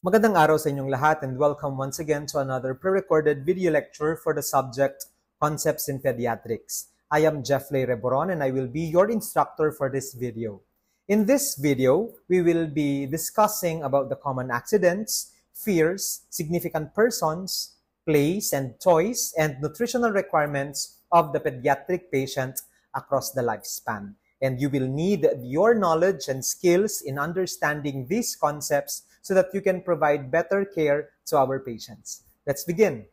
Magandang araw sa inyong lahat and welcome once again to another pre-recorded video lecture for the subject Concepts in Pediatrics. I am Jeff Ley Reboron and I will be your instructor for this video. In this video, we will be discussing about the common accidents, fears, significant persons, place and toys, and nutritional requirements of the pediatric patient across the lifespan. And you will need your knowledge and skills in understanding these concepts so that you can provide better care to our patients. Let's begin.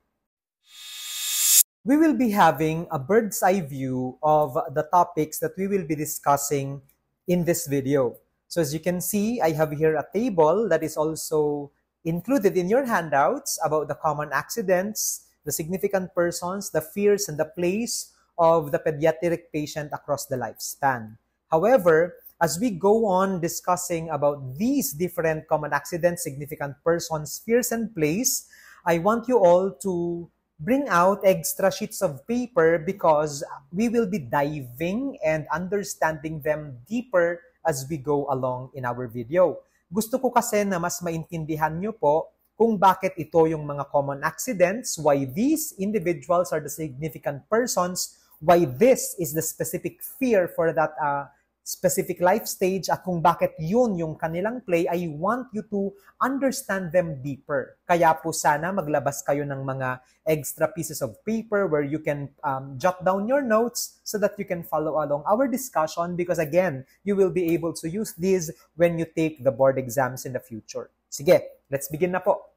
We will be having a bird's eye view of the topics that we will be discussing in this video. So as you can see, I have here a table that is also included in your handouts about the common accidents, the significant persons, the fears, and the place of the pediatric patient across the lifespan. However, as we go on discussing about these different common accidents, significant persons, fears, and place, I want you all to bring out extra sheets of paper because we will be diving and understanding them deeper as we go along in our video. Gusto ko kasi na mas maintindihan nyo po kung bakit ito yung mga common accidents, why these individuals are the significant persons why this is the specific fear for that uh, specific life stage at kung bakit yun yung kanilang play, I want you to understand them deeper. Kaya po sana maglabas kayo ng mga extra pieces of paper where you can um, jot down your notes so that you can follow along our discussion because again, you will be able to use these when you take the board exams in the future. Sige, let's begin na po.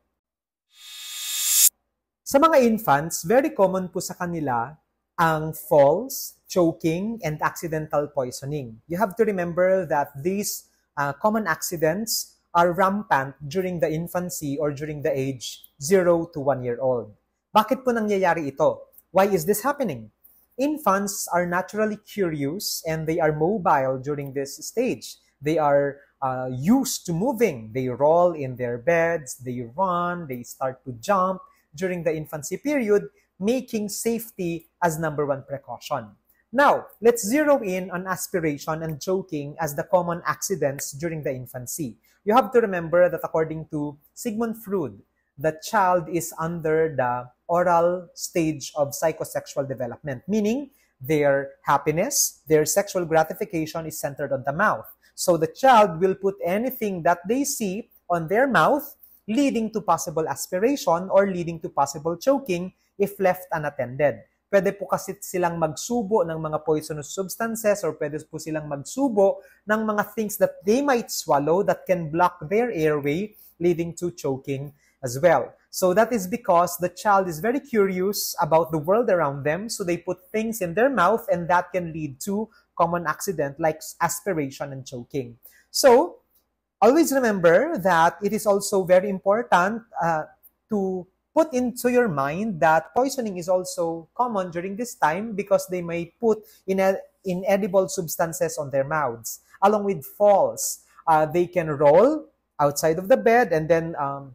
Sa mga infants, very common po sa kanila ang falls, choking, and accidental poisoning. You have to remember that these uh, common accidents are rampant during the infancy or during the age 0 to 1 year old. Bakit po nangyayari ito? Why is this happening? Infants are naturally curious and they are mobile during this stage. They are uh, used to moving. They roll in their beds, they run, they start to jump during the infancy period making safety as number one precaution. Now, let's zero in on aspiration and choking as the common accidents during the infancy. You have to remember that according to Sigmund Freud, the child is under the oral stage of psychosexual development, meaning their happiness, their sexual gratification is centered on the mouth. So the child will put anything that they see on their mouth, leading to possible aspiration or leading to possible choking if left unattended. Pwede po kasi silang magsubo ng mga poisonous substances or pwede po silang magsubo ng mga things that they might swallow that can block their airway leading to choking as well. So that is because the child is very curious about the world around them, so they put things in their mouth and that can lead to common accident like aspiration and choking. So always remember that it is also very important uh, to put into your mind that poisoning is also common during this time because they may put in inedible substances on their mouths, along with falls. Uh, they can roll outside of the bed and then um,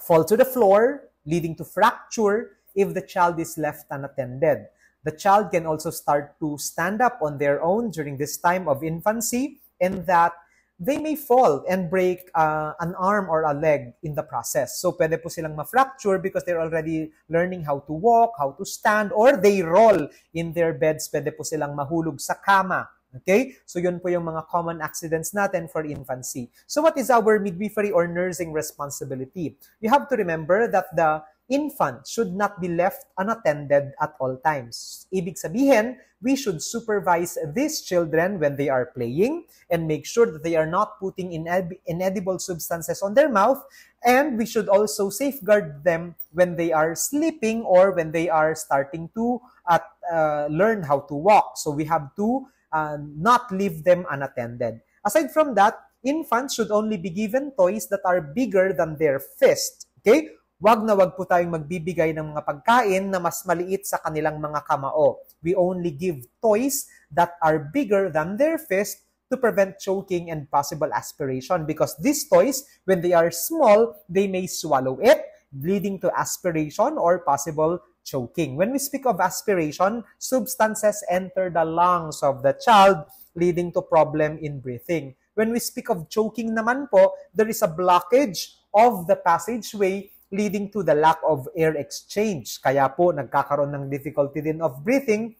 fall to the floor, leading to fracture if the child is left unattended. The child can also start to stand up on their own during this time of infancy, and that they may fall and break uh, an arm or a leg in the process. So pwede po silang ma-fracture because they're already learning how to walk, how to stand, or they roll in their beds. Pwede po silang mahulog sa kama. Okay? So yun po yung mga common accidents natin for infancy. So what is our midwifery or nursing responsibility? You have to remember that the infant should not be left unattended at all times. Ibig sabihin, we should supervise these children when they are playing and make sure that they are not putting ined- inedible substances on their mouth. And we should also safeguard them when they are sleeping or when they are starting to at, uh, uh, learn how to walk. So we have to uh, not leave them unattended. Aside from that, infants should only be given toys that are bigger than their fist. Okay? wag na wag po tayong magbibigay ng mga pagkain na mas maliit sa kanilang mga kamao. We only give toys that are bigger than their fist to prevent choking and possible aspiration because these toys, when they are small, they may swallow it, leading to aspiration or possible choking. When we speak of aspiration, substances enter the lungs of the child, leading to problem in breathing. When we speak of choking naman po, there is a blockage of the passageway leading to the lack of air exchange. Kaya po, nagkakaroon ng difficulty din of breathing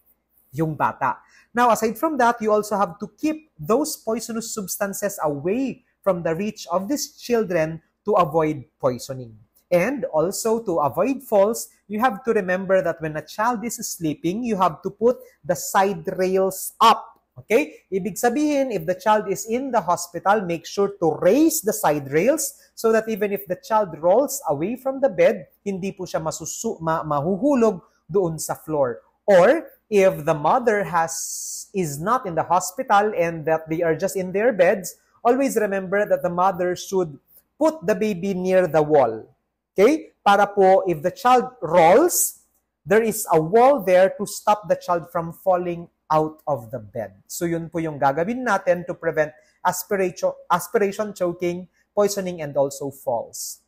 yung bata. Now, aside from that, you also have to keep those poisonous substances away from the reach of these children to avoid poisoning. And also to avoid falls, you have to remember that when a child is sleeping, you have to put the side rails up Okay? Ibig sabihin, if the child is in the hospital, make sure to raise the side rails so that even if the child rolls away from the bed, hindi po siya masusu ma mahuhulog doon sa floor. Or if the mother has is not in the hospital and that they are just in their beds, always remember that the mother should put the baby near the wall. Okay? Para po if the child rolls, there is a wall there to stop the child from falling out of the bed. So yun po yung gagawin natin to prevent aspiration, aspiration choking, poisoning, and also falls.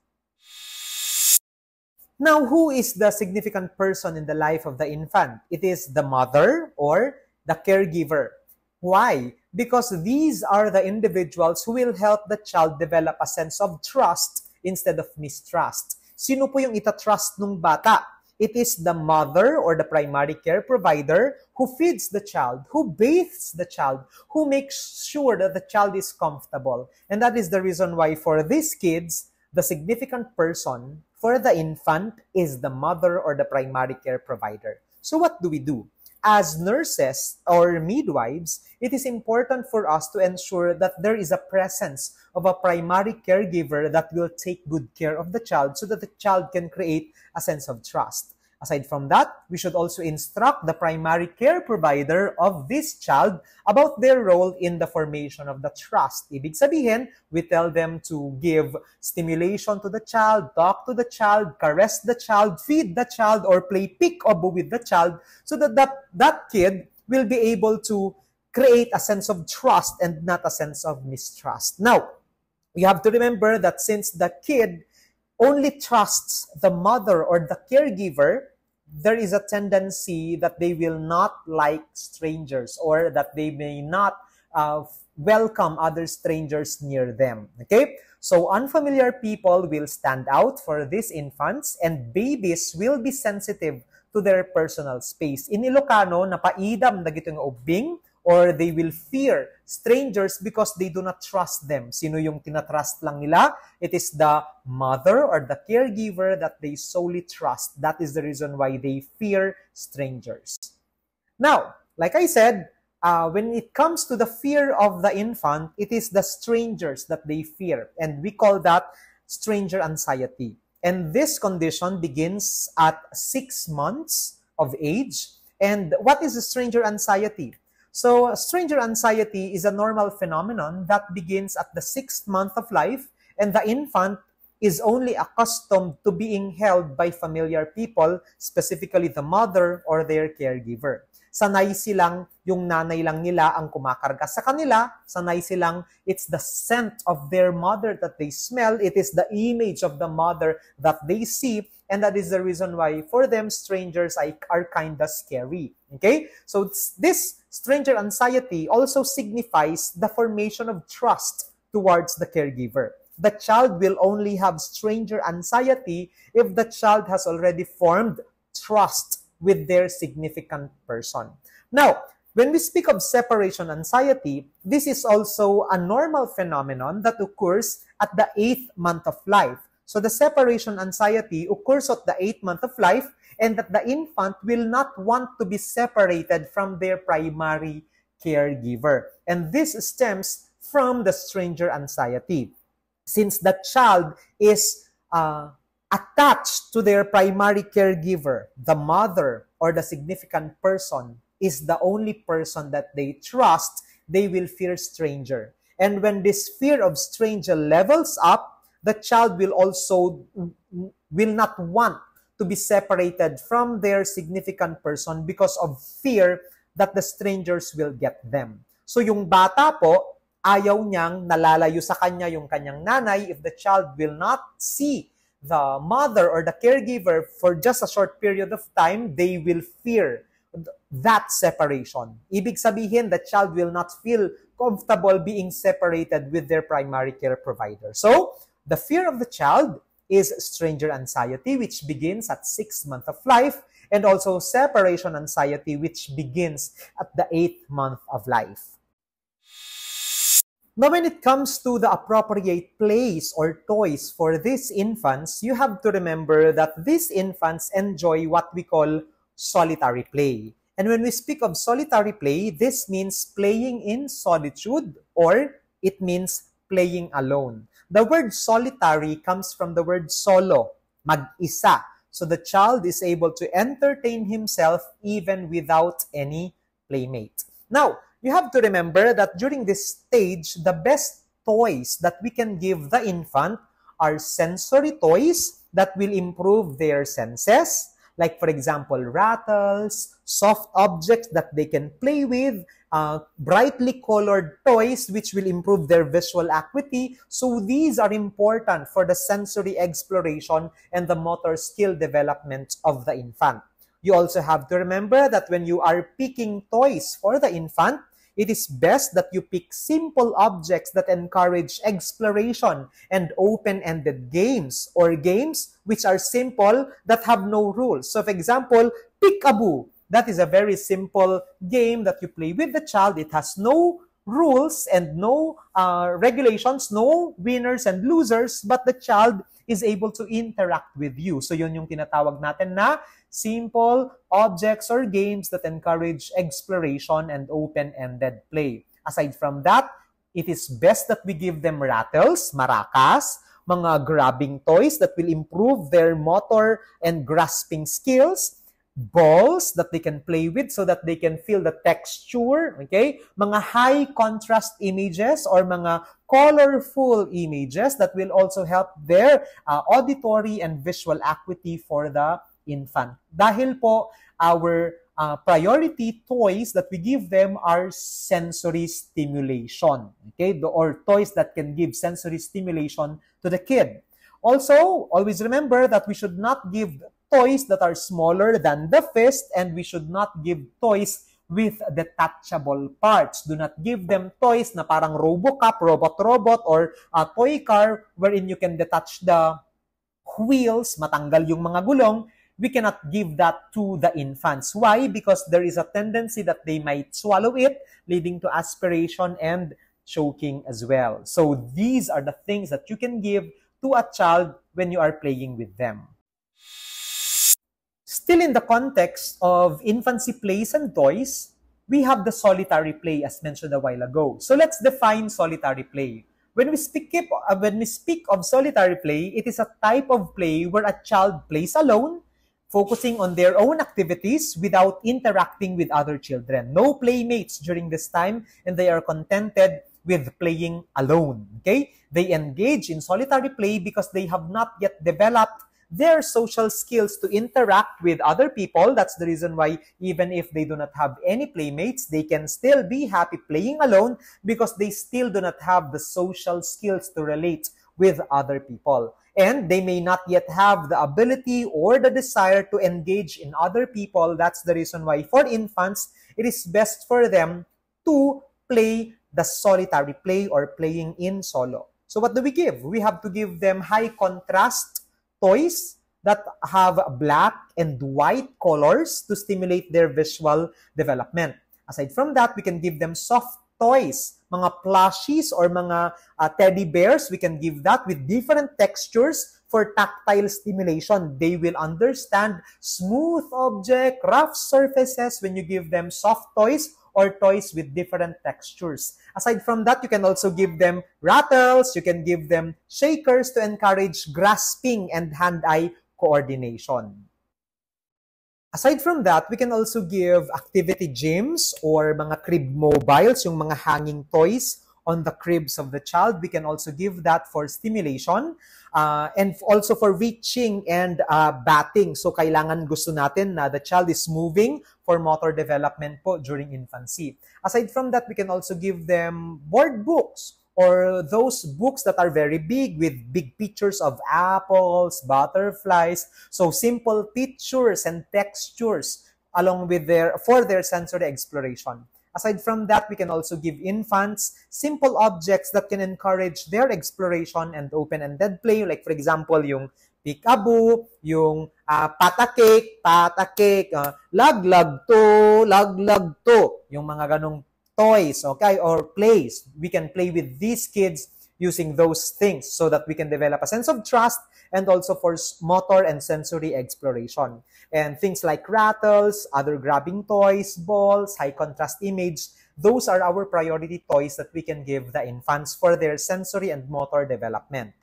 Now, who is the significant person in the life of the infant? It is the mother or the caregiver. Why? Because these are the individuals who will help the child develop a sense of trust instead of mistrust. Sino po yung itatrust ng bata? It is the mother or the primary care provider who feeds the child, who bathes the child, who makes sure that the child is comfortable. And that is the reason why for these kids, the significant person for the infant is the mother or the primary care provider. So what do we do? as nurses or midwives, it is important for us to ensure that there is a presence of a primary caregiver that will take good care of the child so that the child can create a sense of trust. Aside from that, we should also instruct the primary care provider of this child about their role in the formation of the trust. Ibig sabihin, we tell them to give stimulation to the child, talk to the child, caress the child, feed the child, or play pick-up with the child so that that, that kid will be able to create a sense of trust and not a sense of mistrust. Now, we have to remember that since the kid only trusts the mother or the caregiver, there is a tendency that they will not like strangers or that they may not uh, welcome other strangers near them. Okay? So unfamiliar people will stand out for these infants and babies will be sensitive to their personal space. In Ilocano, napaidam na gito yung ubing or they will fear strangers because they do not trust them. Sino yung tinatrust lang nila? It is the mother or the caregiver that they solely trust. That is the reason why they fear strangers. Now, like I said, uh, when it comes to the fear of the infant, it is the strangers that they fear. And we call that stranger anxiety. And this condition begins at six months of age. And what is stranger anxiety? So, stranger anxiety is a normal phenomenon that begins at the sixth month of life, and the infant is only accustomed to being held by familiar people, specifically the mother or their caregiver. Sanay silang yung nanay lang nila ang kumakarga sa kanila. Sanay silang it's the scent of their mother that they smell. It is the image of the mother that they see. And that is the reason why for them, strangers are kind of scary. Okay? So this stranger anxiety also signifies the formation of trust towards the caregiver. The child will only have stranger anxiety if the child has already formed trust with their significant person. Now, when we speak of separation anxiety, this is also a normal phenomenon that occurs at the eighth month of life. So the separation anxiety occurs at the eighth month of life and that the infant will not want to be separated from their primary caregiver. And this stems from the stranger anxiety. Since the child is uh, attached to their primary caregiver, the mother or the significant person is the only person that they trust, they will fear stranger. And when this fear of stranger levels up, the child will also will not want to be separated from their significant person because of fear that the strangers will get them. So yung bata po, ayaw niyang nalalayo sa kanya yung kanyang nanay if the child will not see the mother or the caregiver for just a short period of time, they will fear that separation. Ibig sabihin, the child will not feel comfortable being separated with their primary care provider. So, The fear of the child is stranger anxiety, which begins at six months of life, and also separation anxiety, which begins at the eighth month of life. Now, when it comes to the appropriate place or toys for these infants, you have to remember that these infants enjoy what we call solitary play. And when we speak of solitary play, this means playing in solitude or it means playing alone. The word solitary comes from the word solo, mag-isa. So the child is able to entertain himself even without any playmate. Now, you have to remember that during this stage, the best toys that we can give the infant are sensory toys that will improve their senses, like for example, rattles, soft objects that they can play with, uh, brightly colored toys which will improve their visual acuity. So these are important for the sensory exploration and the motor skill development of the infant. You also have to remember that when you are picking toys for the infant, it is best that you pick simple objects that encourage exploration and open-ended games or games which are simple that have no rules. So for example, peekaboo That is a very simple game that you play with the child. It has no rules and no uh, regulations, no winners and losers, but the child is able to interact with you. So yun yung tinatawag natin na simple objects or games that encourage exploration and open-ended play. Aside from that, it is best that we give them rattles, maracas, mga grabbing toys that will improve their motor and grasping skills, balls that they can play with so that they can feel the texture, okay? Mga high contrast images or mga colorful images that will also help their uh, auditory and visual acuity for the infant. Dahil po our uh, priority toys that we give them are sensory stimulation, okay? The, Or toys that can give sensory stimulation to the kid. Also, always remember that we should not give toys that are smaller than the fist, and we should not give toys with detachable parts. Do not give them toys na parang RoboCop, robot-robot, or a toy car wherein you can detach the wheels, matanggal yung mga gulong. We cannot give that to the infants. Why? Because there is a tendency that they might swallow it, leading to aspiration and choking as well. So these are the things that you can give to a child when you are playing with them. Still in the context of infancy plays and toys, we have the solitary play as mentioned a while ago. So let's define solitary play. When we speak of, uh, when we speak of solitary play, it is a type of play where a child plays alone, focusing on their own activities without interacting with other children. No playmates during this time and they are contented with playing alone. Okay? They engage in solitary play because they have not yet developed their social skills to interact with other people. That's the reason why even if they do not have any playmates, they can still be happy playing alone because they still do not have the social skills to relate with other people. And they may not yet have the ability or the desire to engage in other people. That's the reason why for infants, it is best for them to play the solitary play or playing in solo. So what do we give? We have to give them high contrast toys that have black and white colors to stimulate their visual development. Aside from that, we can give them soft toys, mga plushies or mga uh, teddy bears. We can give that with different textures for tactile stimulation. They will understand smooth object, rough surfaces when you give them soft toys or toys with different textures. Aside from that, you can also give them rattles, you can give them shakers to encourage grasping and hand-eye coordination. Aside from that, we can also give activity gyms or mga crib mobiles, yung mga hanging toys on the cribs of the child. We can also give that for stimulation uh, and also for reaching and uh, batting. So kailangan gusto natin na the child is moving for motor development po during infancy. Aside from that, we can also give them board books or those books that are very big with big pictures of apples, butterflies, so simple pictures and textures along with their for their sensory exploration. Aside from that, we can also give infants simple objects that can encourage their exploration and open-ended play. Like for example, yung peekaboo, yung uh, patakik, patakik, uh, laglag to, laglag to, yung mga ganong toys, okay, or plays. We can play with these kids using those things so that we can develop a sense of trust and also for motor and sensory exploration. And things like rattles, other grabbing toys, balls, high contrast image, those are our priority toys that we can give the infants for their sensory and motor development.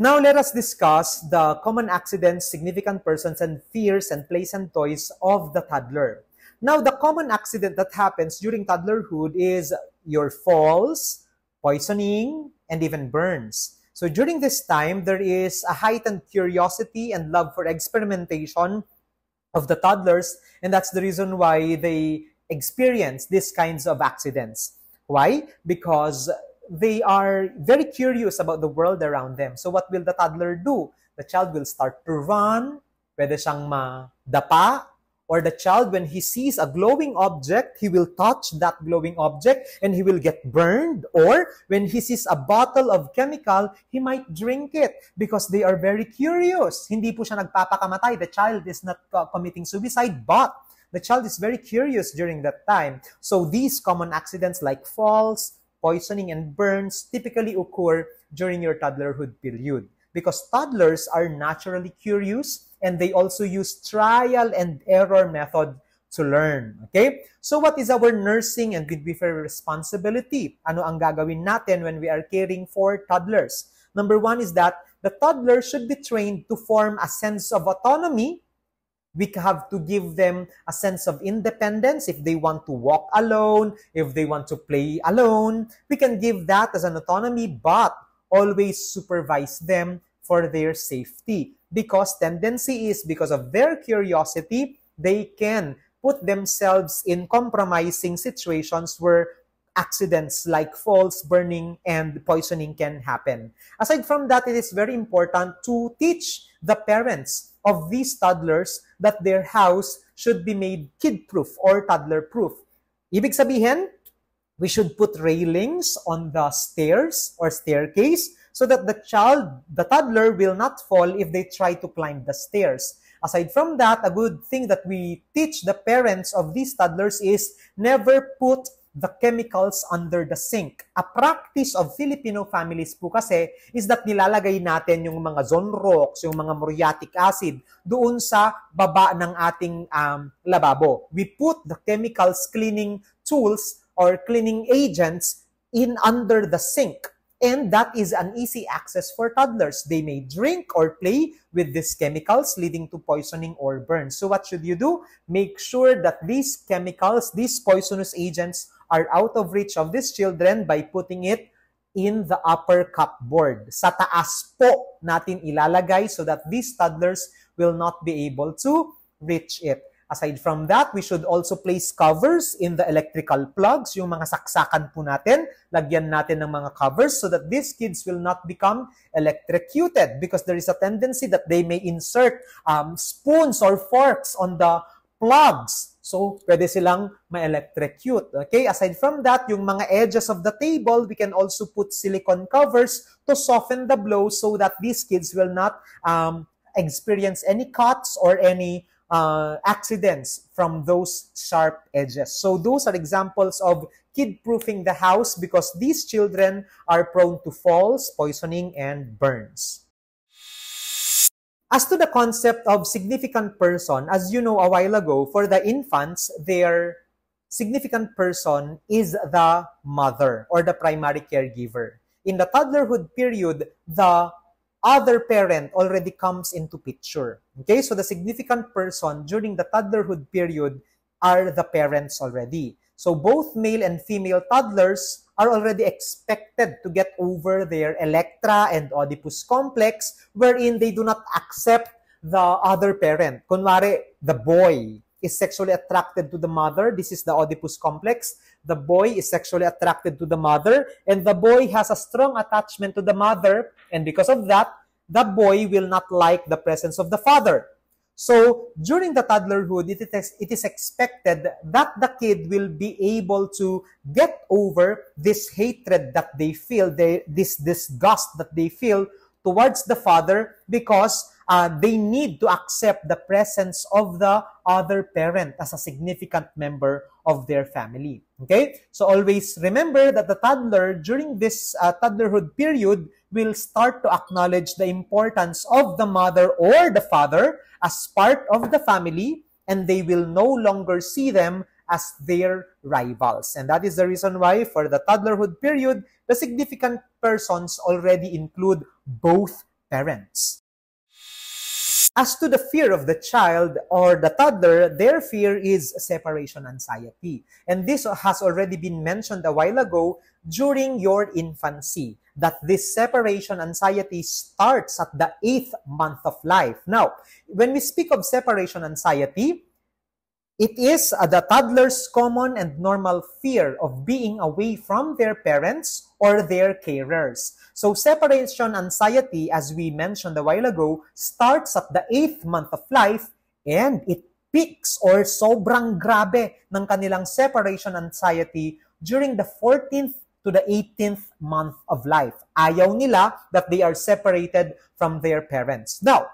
Now let us discuss the common accidents, significant persons, and fears and plays and toys of the toddler. Now the common accident that happens during toddlerhood is your falls, poisoning, and even burns. So during this time, there is a heightened curiosity and love for experimentation of the toddlers, and that's the reason why they experience these kinds of accidents. Why? Because they are very curious about the world around them. So what will the toddler do? The child will start to run, pwede siyang madapa, or the child, when he sees a glowing object, he will touch that glowing object and he will get burned. Or when he sees a bottle of chemical, he might drink it because they are very curious. Hindi po siya nagpapakamatay. The child is not uh, committing suicide, but the child is very curious during that time. So these common accidents like falls, poisoning, and burns typically occur during your toddlerhood period because toddlers are naturally curious and they also use trial and error method to learn. Okay? So what is our nursing and midwifery responsibility? Ano ang gagawin natin when we are caring for toddlers? Number one is that the toddler should be trained to form a sense of autonomy we have to give them a sense of independence if they want to walk alone, if they want to play alone. We can give that as an autonomy, but always supervise them for their safety because tendency is because of their curiosity, they can put themselves in compromising situations where accidents like falls, burning, and poisoning can happen. Aside from that, it is very important to teach the parents of these toddlers that their house should be made kid-proof or toddler-proof. Ibig sabihin, we should put railings on the stairs or staircase so that the child, the toddler, will not fall if they try to climb the stairs. Aside from that, a good thing that we teach the parents of these toddlers is never put the chemicals under the sink. A practice of Filipino families po kasi is that nilalagay natin yung mga zonrox, yung mga muriatic acid doon sa baba ng ating um, lababo. We put the chemicals cleaning tools or cleaning agents in under the sink and that is an easy access for toddlers. They may drink or play with these chemicals leading to poisoning or burns. So what should you do? Make sure that these chemicals, these poisonous agents are out of reach of these children by putting it in the upper cupboard. Sa taas po natin ilalagay so that these toddlers will not be able to reach it. Aside from that, we should also place covers in the electrical plugs, yung mga saksakan po natin, lagyan natin ng mga covers so that these kids will not become electrocuted because there is a tendency that they may insert um, spoons or forks on the plugs. So, pwede silang ma-electrocute. Okay? Aside from that, yung mga edges of the table, we can also put silicone covers to soften the blow so that these kids will not um, experience any cuts or any uh, accidents from those sharp edges. So those are examples of kid-proofing the house because these children are prone to falls, poisoning, and burns. As to the concept of significant person, as you know a while ago, for the infants, their significant person is the mother or the primary caregiver. In the toddlerhood period, the other parent already comes into picture. Okay, so the significant person during the toddlerhood period are the parents already. So both male and female toddlers are already expected to get over their Electra and Oedipus complex wherein they do not accept the other parent. Kunwari, the boy is sexually attracted to the mother. This is the Oedipus complex. The boy is sexually attracted to the mother, and the boy has a strong attachment to the mother, and because of that, the boy will not like the presence of the father. So during the toddlerhood, it is, it is expected that the kid will be able to get over this hatred that they feel, they, this disgust that they feel towards the father because uh, they need to accept the presence of the other parent as a significant member of their family. Okay? So always remember that the toddler during this uh, toddlerhood period will start to acknowledge the importance of the mother or the father as part of the family and they will no longer see them as their rivals. And that is the reason why for the toddlerhood period, the significant persons already include both parents. As to the fear of the child or the toddler, their fear is separation anxiety. And this has already been mentioned a while ago during your infancy, that this separation anxiety starts at the eighth month of life. Now, when we speak of separation anxiety, it is the toddler's common and normal fear of being away from their parents or their carers. So separation anxiety, as we mentioned a while ago, starts at the eighth month of life and it peaks or sobrang grabe ng kanilang separation anxiety during the 14th to the 18th month of life. Ayaw nila that they are separated from their parents. Now,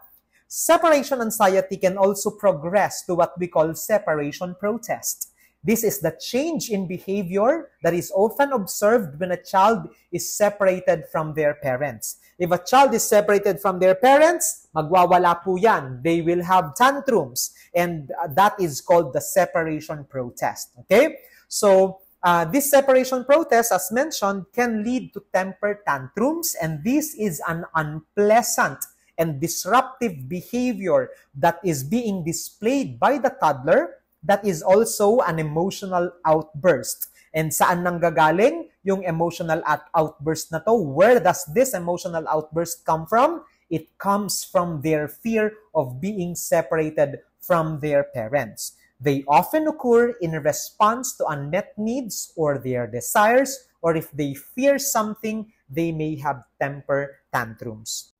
separation anxiety can also progress to what we call separation protest. This is the change in behavior that is often observed when a child is separated from their parents. If a child is separated from their parents, magwawala po yan. They will have tantrums. And uh, that is called the separation protest. Okay? So, uh, this separation protest, as mentioned, can lead to temper tantrums, and this is an unpleasant and disruptive behavior that is being displayed by the toddler that is also an emotional outburst. And saan nang gagaling yung emotional at outburst na to? Where does this emotional outburst come from? It comes from their fear of being separated from their parents. They often occur in response to unmet needs or their desires, or if they fear something, they may have temper tantrums.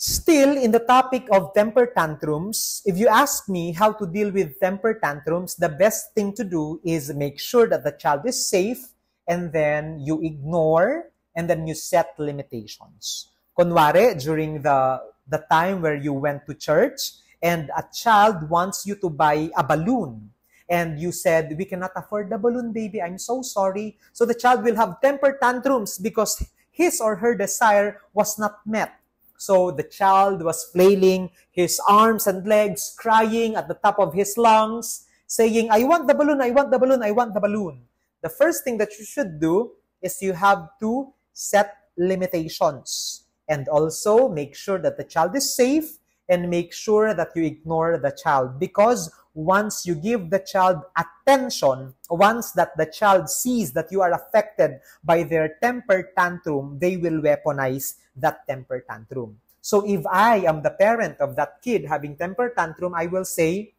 Still, in the topic of temper tantrums, if you ask me how to deal with temper tantrums, the best thing to do is make sure that the child is safe and then you ignore and then you set limitations. Konware during the, the time where you went to church and a child wants you to buy a balloon and you said, we cannot afford the balloon, baby, I'm so sorry. So the child will have temper tantrums because his or her desire was not met So the child was flailing his arms and legs, crying at the top of his lungs, saying, I want the balloon, I want the balloon, I want the balloon. The first thing that you should do is you have to set limitations and also make sure that the child is safe and make sure that you ignore the child because once you give the child attention, once that the child sees that you are affected by their temper tantrum, they will weaponize that temper tantrum. So if I am the parent of that kid having temper tantrum, I will say,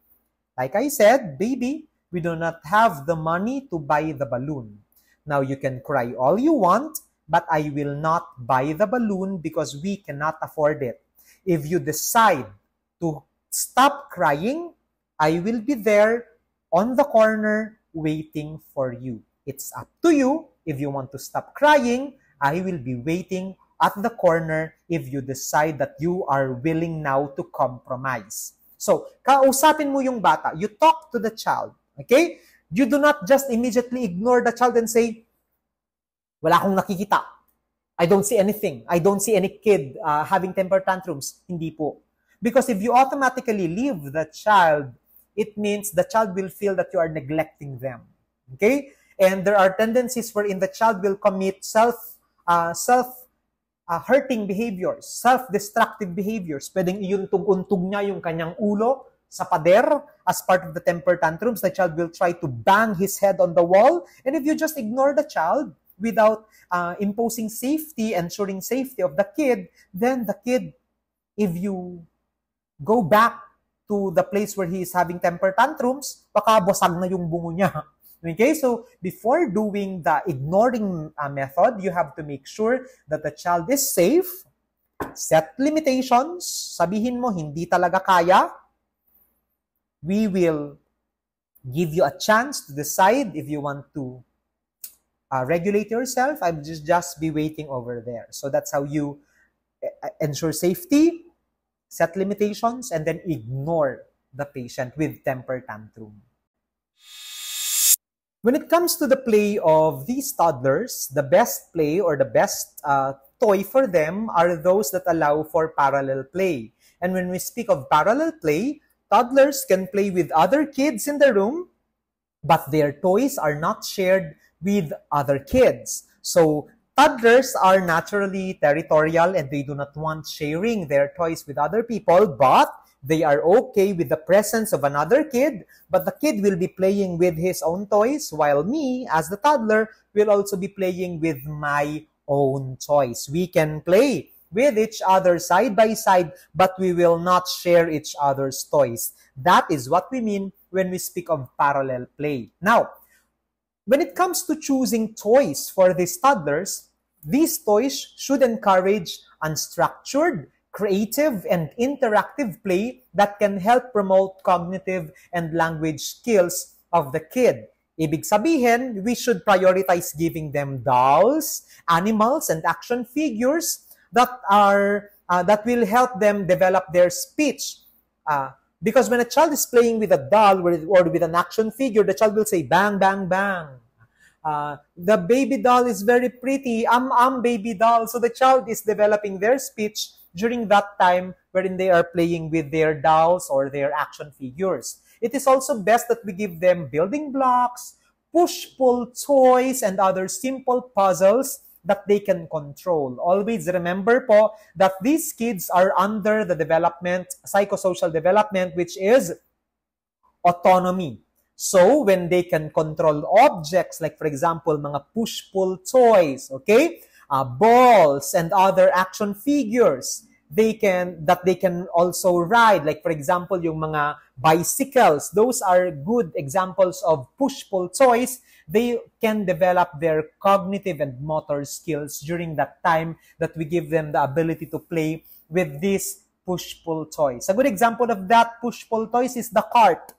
like I said, baby, we do not have the money to buy the balloon. Now you can cry all you want, but I will not buy the balloon because we cannot afford it. If you decide to stop crying, I will be there on the corner waiting for you. It's up to you. If you want to stop crying, I will be waiting at the corner if you decide that you are willing now to compromise. So, kausapin mo yung bata. You talk to the child. Okay? You do not just immediately ignore the child and say, wala akong nakikita. I don't see anything. I don't see any kid uh, having temper tantrums. Hindi po. Because if you automatically leave the child it means the child will feel that you are neglecting them. Okay? And there are tendencies wherein the child will commit self, uh, self uh, hurting behaviors, self-destructive behaviors. Pwedeng iuntog-untog niya yung kanyang ulo sa pader as part of the temper tantrums. The child will try to bang his head on the wall. And if you just ignore the child without uh, imposing safety, ensuring safety of the kid, then the kid, if you go back to the place where he is having temper tantrums, baka basag na yung bungo niya. Okay, so before doing the ignoring uh, method, you have to make sure that the child is safe, set limitations, sabihin mo hindi talaga kaya, we will give you a chance to decide if you want to uh, regulate yourself. I'll just, just be waiting over there. So that's how you uh, ensure safety, set limitations, and then ignore the patient with temper tantrum. When it comes to the play of these toddlers, the best play or the best uh, toy for them are those that allow for parallel play. And when we speak of parallel play, toddlers can play with other kids in the room, but their toys are not shared with other kids. So Toddlers are naturally territorial and they do not want sharing their toys with other people, but they are okay with the presence of another kid, but the kid will be playing with his own toys, while me, as the toddler, will also be playing with my own toys. We can play with each other side by side, but we will not share each other's toys. That is what we mean when we speak of parallel play. Now, when it comes to choosing toys for these toddlers, these toys should encourage unstructured, creative, and interactive play that can help promote cognitive and language skills of the kid. Ibig sabihin, we should prioritize giving them dolls, animals, and action figures that are uh, that will help them develop their speech. Uh, because when a child is playing with a doll or with an action figure, the child will say bang, bang, bang. Uh, the baby doll is very pretty. I'm, I'm baby doll. So the child is developing their speech during that time wherein they are playing with their dolls or their action figures. It is also best that we give them building blocks, push-pull toys, and other simple puzzles that they can control. Always remember po that these kids are under the development, psychosocial development, which is autonomy. So, when they can control objects, like for example, mga push-pull toys, okay? Uh, balls and other action figures they can that they can also ride like for example yung mga bicycles those are good examples of push pull toys they can develop their cognitive and motor skills during that time that we give them the ability to play with these push pull toys a good example of that push pull toys is the cart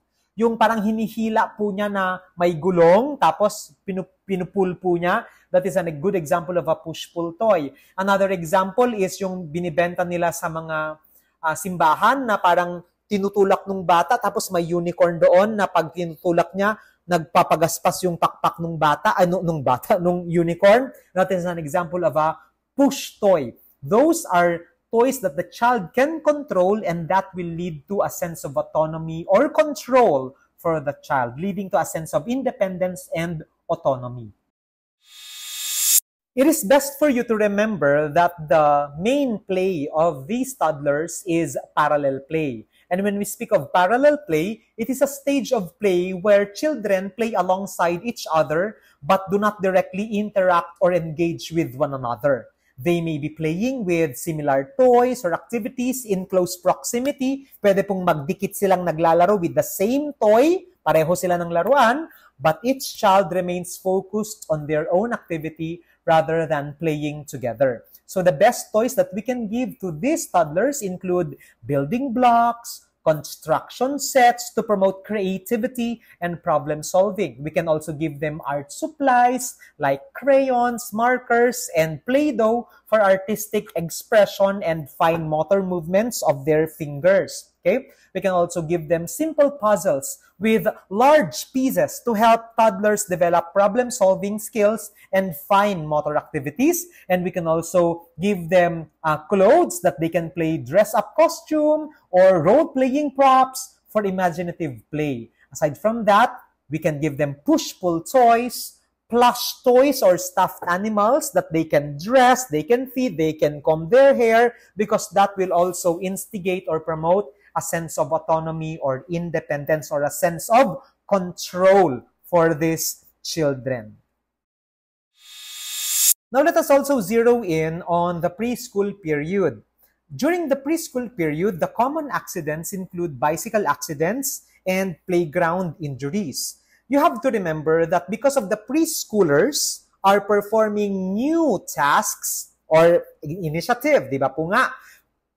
yung parang hinihila po niya na may gulong, tapos pinup- pinupull po niya. That is a good example of a push-pull toy. Another example is yung binibenta nila sa mga uh, simbahan na parang tinutulak nung bata, tapos may unicorn doon na pag tinutulak niya, nagpapagaspas yung pakpak nung bata, ano uh, nung bata, nung unicorn. That is an example of a push toy. Those are toys that the child can control and that will lead to a sense of autonomy or control for the child, leading to a sense of independence and autonomy. It is best for you to remember that the main play of these toddlers is parallel play. And when we speak of parallel play, it is a stage of play where children play alongside each other but do not directly interact or engage with one another. They may be playing with similar toys or activities in close proximity. Pwede pong magdikit silang naglalaro with the same toy, pareho sila ng laruan, but each child remains focused on their own activity rather than playing together. So the best toys that we can give to these toddlers include building blocks, construction sets to promote creativity and problem solving. We can also give them art supplies like crayons, markers, and Play Doh for artistic expression and fine motor movements of their fingers. Okay? We can also give them simple puzzles with large pieces to help toddlers develop problem solving skills and fine motor activities. And we can also give them uh, clothes that they can play dress up costume or role playing props for imaginative play. Aside from that, we can give them push pull toys, plush toys or stuffed animals that they can dress, they can feed, they can comb their hair because that will also instigate or promote a sense of autonomy or independence or a sense of control for these children. Now let us also zero in on the preschool period. During the preschool period, the common accidents include bicycle accidents and playground injuries. You have to remember that because of the preschoolers are performing new tasks or initiative, di ba po nga?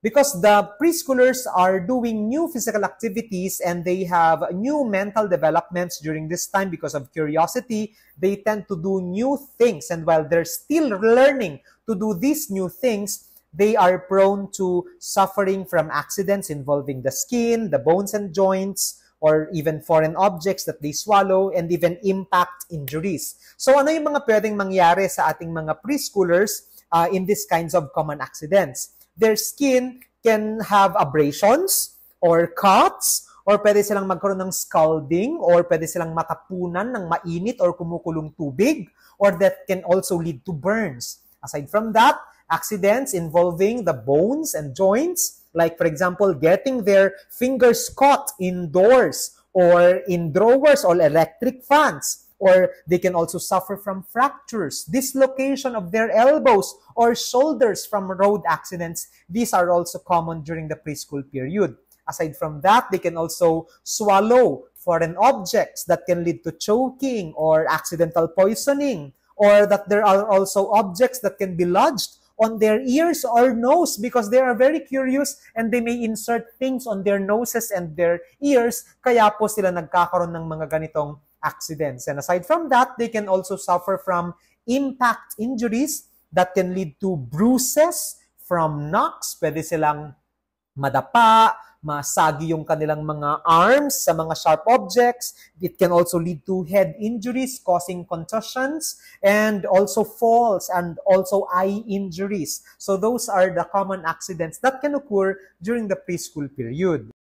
because the preschoolers are doing new physical activities and they have new mental developments during this time because of curiosity. They tend to do new things. And while they're still learning to do these new things, they are prone to suffering from accidents involving the skin, the bones and joints, or even foreign objects that they swallow, and even impact injuries. So ano yung mga pwedeng mangyari sa ating mga preschoolers uh, in these kinds of common accidents? their skin can have abrasions or cuts or pwede silang magkaroon ng scalding or pwede silang matapunan ng mainit or kumukulong tubig or that can also lead to burns. Aside from that, accidents involving the bones and joints, like for example, getting their fingers caught indoors or in drawers or electric fans or they can also suffer from fractures, dislocation of their elbows or shoulders from road accidents. These are also common during the preschool period. Aside from that, they can also swallow foreign objects that can lead to choking or accidental poisoning, or that there are also objects that can be lodged on their ears or nose because they are very curious and they may insert things on their noses and their ears kaya po sila nagkakaroon ng mga ganitong accidents. And aside from that, they can also suffer from impact injuries that can lead to bruises from knocks. Pwede silang madapa, masagi yung kanilang mga arms sa mga sharp objects. It can also lead to head injuries causing contusions and also falls and also eye injuries. So those are the common accidents that can occur during the preschool period.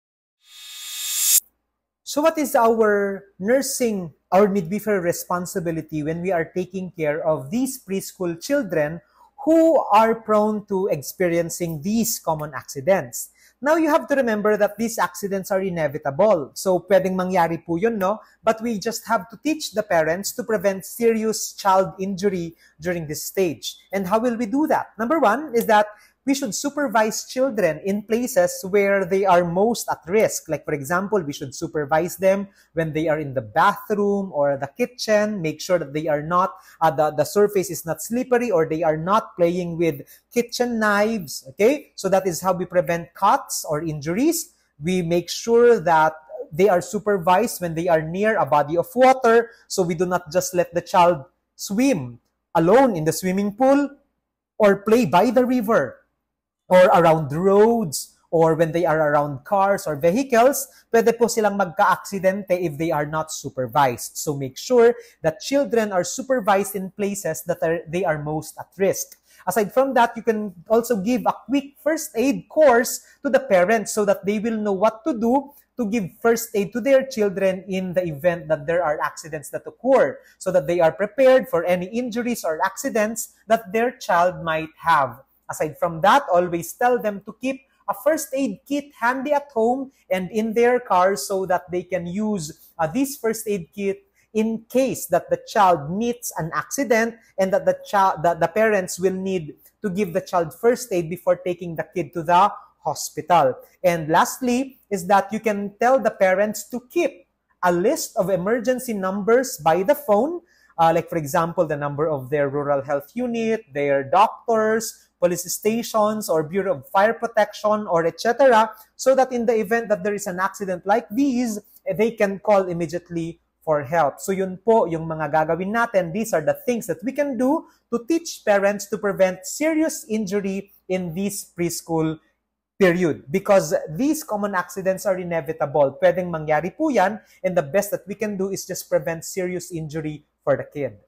So what is our nursing, our midwifery responsibility when we are taking care of these preschool children who are prone to experiencing these common accidents? Now you have to remember that these accidents are inevitable. So pwedeng mangyari po yun, no? But we just have to teach the parents to prevent serious child injury during this stage. And how will we do that? Number one is that we should supervise children in places where they are most at risk. Like, for example, we should supervise them when they are in the bathroom or the kitchen, make sure that they are not, uh, the, the surface is not slippery or they are not playing with kitchen knives. Okay. So that is how we prevent cuts or injuries. We make sure that they are supervised when they are near a body of water. So we do not just let the child swim alone in the swimming pool or play by the river or around roads or when they are around cars or vehicles, pwede po silang magka-aksidente if they are not supervised. So make sure that children are supervised in places that are, they are most at risk. Aside from that, you can also give a quick first aid course to the parents so that they will know what to do to give first aid to their children in the event that there are accidents that occur so that they are prepared for any injuries or accidents that their child might have. Aside from that, always tell them to keep a first aid kit handy at home and in their car so that they can use uh, this first aid kit in case that the child meets an accident and that the child that the parents will need to give the child first aid before taking the kid to the hospital and lastly is that you can tell the parents to keep a list of emergency numbers by the phone uh, like for example the number of their rural health unit their doctors police stations or Bureau of Fire Protection or etc. so that in the event that there is an accident like these, they can call immediately for help. So yun po yung mga gagawin natin. These are the things that we can do to teach parents to prevent serious injury in this preschool period because these common accidents are inevitable. Pwedeng mangyari po yan and the best that we can do is just prevent serious injury for the kid.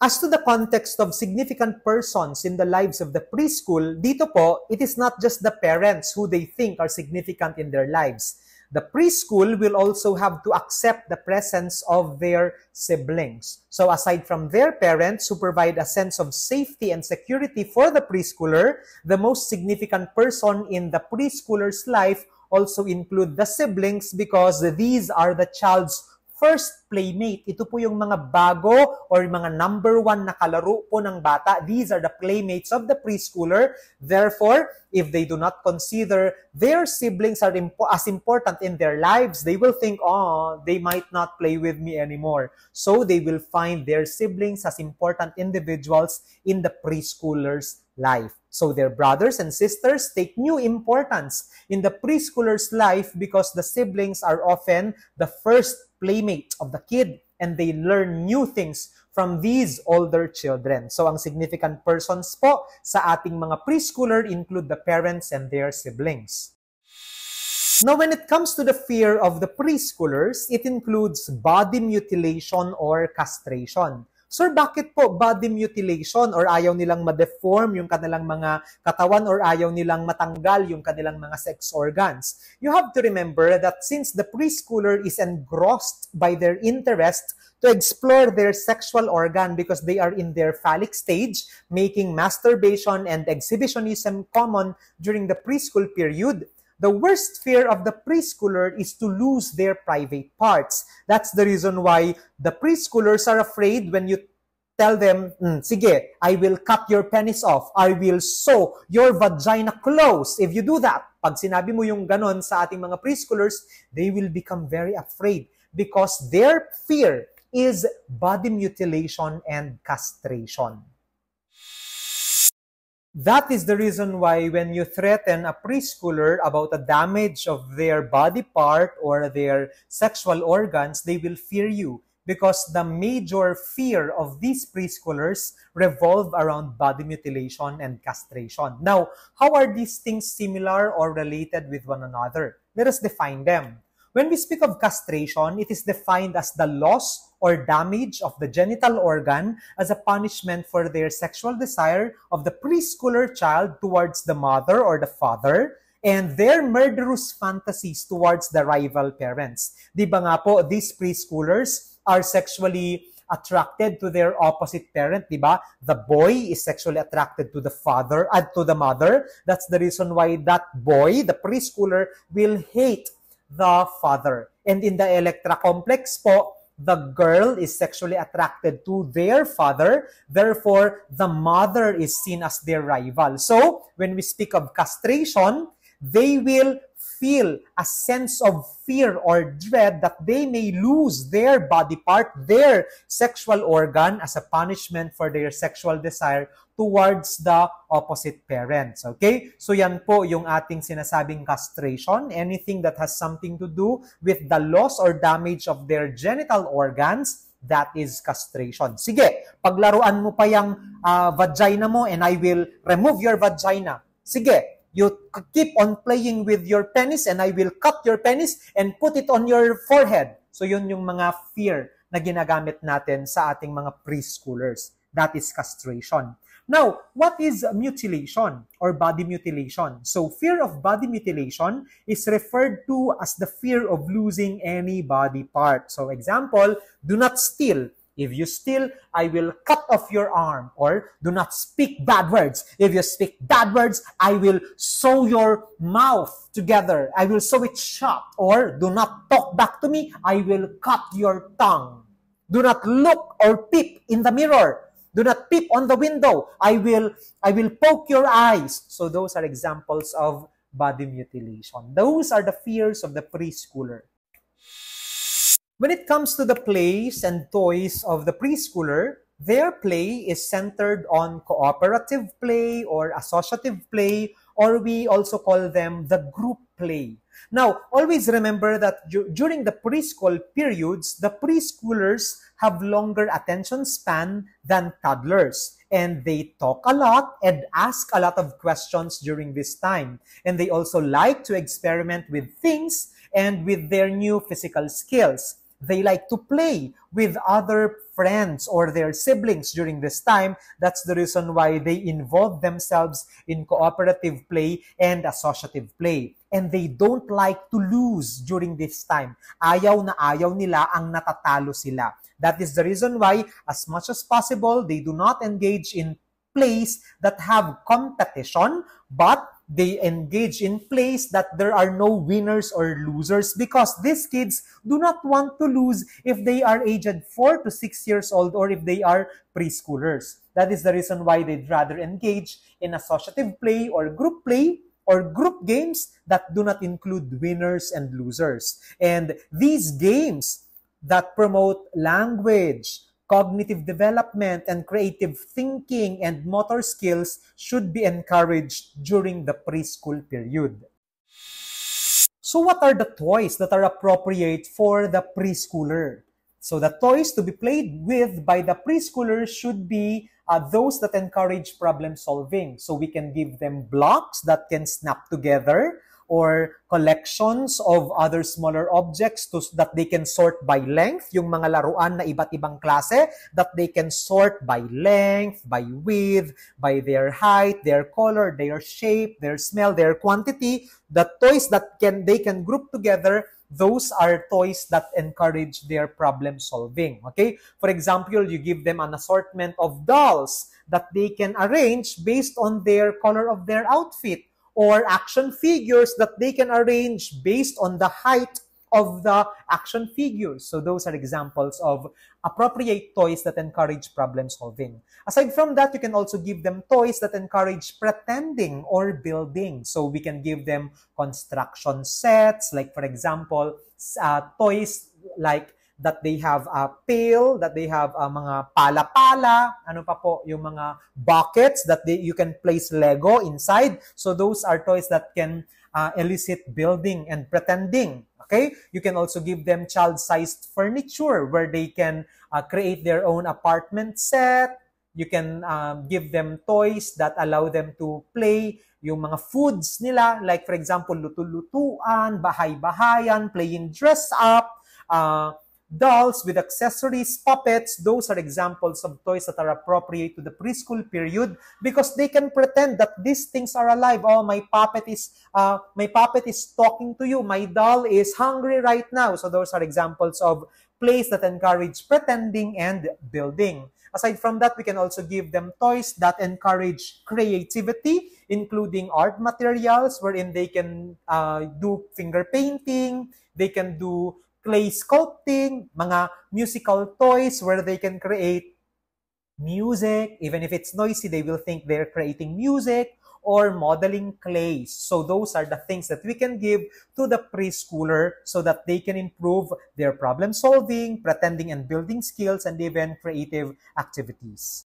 As to the context of significant persons in the lives of the preschool, dito po, it is not just the parents who they think are significant in their lives. The preschool will also have to accept the presence of their siblings. So aside from their parents who provide a sense of safety and security for the preschooler, the most significant person in the preschooler's life also include the siblings because these are the child's first playmate. Ito po yung mga bago or mga number one na kalaro po ng bata. These are the playmates of the preschooler. Therefore, if they do not consider their siblings are impo- as important in their lives, they will think, oh, they might not play with me anymore. So they will find their siblings as important individuals in the preschooler's life. So their brothers and sisters take new importance in the preschooler's life because the siblings are often the first playmate of the kid and they learn new things from these older children. So ang significant persons po sa ating mga preschooler include the parents and their siblings. Now, when it comes to the fear of the preschoolers, it includes body mutilation or castration. Sir, bakit po body mutilation or ayaw nilang ma-deform yung kanilang mga katawan or ayaw nilang matanggal yung kanilang mga sex organs? You have to remember that since the preschooler is engrossed by their interest to explore their sexual organ because they are in their phallic stage, making masturbation and exhibitionism common during the preschool period, The worst fear of the preschooler is to lose their private parts. That's the reason why the preschoolers are afraid when you tell them, mm, sige, I will cut your penis off. I will sew your vagina closed. If you do that, pag sinabi mo yung ganon sa ating mga preschoolers, they will become very afraid because their fear is body mutilation and castration. That is the reason why when you threaten a preschooler about the damage of their body part or their sexual organs, they will fear you because the major fear of these preschoolers revolve around body mutilation and castration. Now, how are these things similar or related with one another? Let us define them. When we speak of castration, it is defined as the loss or damage of the genital organ as a punishment for their sexual desire of the preschooler child towards the mother or the father and their murderous fantasies towards the rival parents. Di ba nga po, these preschoolers are sexually attracted to their opposite parent, di ba? The boy is sexually attracted to the father and uh, to the mother. That's the reason why that boy, the preschooler, will hate the father. And in the Electra complex po, the girl is sexually attracted to their father. Therefore, the mother is seen as their rival. So, when we speak of castration, they will feel a sense of fear or dread that they may lose their body part, their sexual organ as a punishment for their sexual desire towards the opposite parents. Okay? So yan po yung ating sinasabing castration, anything that has something to do with the loss or damage of their genital organs that is castration. Sige, paglaruan mo pa yung uh, vagina mo and I will remove your vagina. Sige, You keep on playing with your penis and I will cut your penis and put it on your forehead. So yun yung mga fear na ginagamit natin sa ating mga preschoolers. That is castration. Now, what is mutilation or body mutilation? So, fear of body mutilation is referred to as the fear of losing any body part. So, example, do not steal. If you steal, I will cut off your arm. Or do not speak bad words. If you speak bad words, I will sew your mouth together. I will sew it shut. Or do not talk back to me. I will cut your tongue. Do not look or peep in the mirror. Do not peep on the window. I will, I will poke your eyes. So those are examples of body mutilation. Those are the fears of the preschooler. When it comes to the plays and toys of the preschooler, their play is centered on cooperative play or associative play, or we also call them the group play. Now, always remember that during the preschool periods, the preschoolers have longer attention span than toddlers. And they talk a lot and ask a lot of questions during this time. And they also like to experiment with things and with their new physical skills. They like to play with other friends or their siblings during this time. That's the reason why they involve themselves in cooperative play and associative play. And they don't like to lose during this time. Ayaw na ayaw nila ang natatalo sila. That is the reason why, as much as possible, they do not engage in plays that have competition, but they engage in plays that there are no winners or losers because these kids do not want to lose if they are aged 4 to 6 years old or if they are preschoolers. That is the reason why they'd rather engage in associative play or group play or group games that do not include winners and losers. And these games that promote language, Cognitive development and creative thinking and motor skills should be encouraged during the preschool period. So what are the toys that are appropriate for the preschooler? So the toys to be played with by the preschooler should be uh, those that encourage problem solving. So we can give them blocks that can snap together. or collections of other smaller objects to, that they can sort by length, yung mga laruan na iba't ibang klase that they can sort by length, by width, by their height, their color, their shape, their smell, their quantity, the toys that can they can group together those are toys that encourage their problem solving. Okay? For example, you give them an assortment of dolls that they can arrange based on their color of their outfit or action figures that they can arrange based on the height of the action figures. So those are examples of appropriate toys that encourage problem solving. Aside from that, you can also give them toys that encourage pretending or building. So we can give them construction sets, like for example, uh, toys like that they have a uh, pail, that they have uh, mga pala-pala, ano pa po, yung mga buckets that they, you can place Lego inside. So those are toys that can uh, elicit building and pretending. Okay? You can also give them child-sized furniture where they can uh, create their own apartment set. You can um, give them toys that allow them to play yung mga foods nila. Like for example, luto-lutuan, bahay-bahayan, playing dress up, uh, dolls with accessories, puppets, those are examples of toys that are appropriate to the preschool period because they can pretend that these things are alive. Oh, my puppet is uh, my puppet is talking to you. My doll is hungry right now. So those are examples of plays that encourage pretending and building. Aside from that, we can also give them toys that encourage creativity, including art materials wherein they can uh, do finger painting, they can do clay sculpting, mga musical toys where they can create music. Even if it's noisy, they will think they're creating music or modeling clays. So those are the things that we can give to the preschooler so that they can improve their problem solving, pretending and building skills, and even creative activities.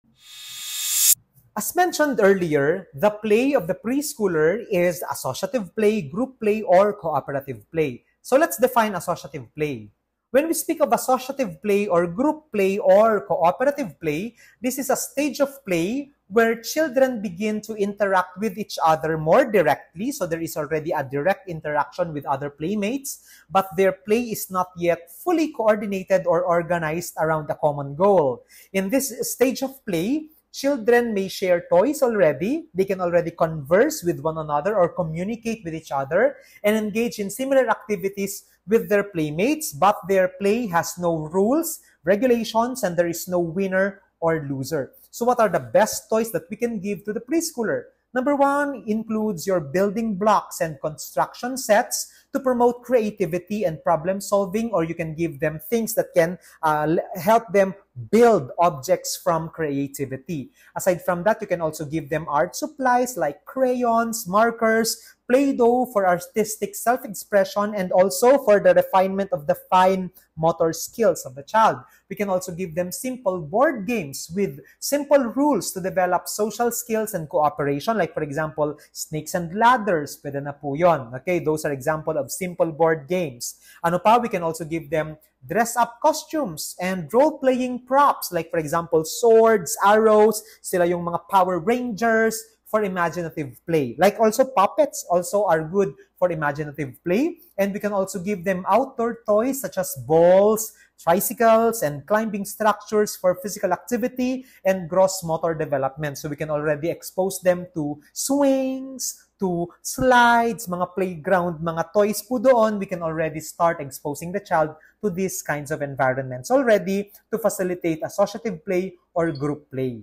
As mentioned earlier, the play of the preschooler is associative play, group play, or cooperative play. So let's define associative play. When we speak of associative play or group play or cooperative play, this is a stage of play where children begin to interact with each other more directly. So there is already a direct interaction with other playmates, but their play is not yet fully coordinated or organized around a common goal. In this stage of play, Children may share toys already. They can already converse with one another or communicate with each other and engage in similar activities with their playmates, but their play has no rules, regulations, and there is no winner or loser. So what are the best toys that we can give to the preschooler? Number one includes your building blocks and construction sets to promote creativity and problem solving, or you can give them things that can uh, help them build objects from creativity. Aside from that, you can also give them art supplies like crayons, markers, Play-Doh for artistic self-expression and also for the refinement of the fine motor skills of the child. We can also give them simple board games with simple rules to develop social skills and cooperation. Like for example, snakes and ladders, pwede na po yun. Okay, those are example of simple board games. Ano pa, we can also give them dress up costumes and role-playing props like for example swords, arrows, sila yung mga Power Rangers for imaginative play. Like also puppets also are good for imaginative play and we can also give them outdoor toys such as balls, tricycles and climbing structures for physical activity and gross motor development. So we can already expose them to swings, to slides, mga playground, mga toys po doon, we can already start exposing the child to these kinds of environments already to facilitate associative play or group play.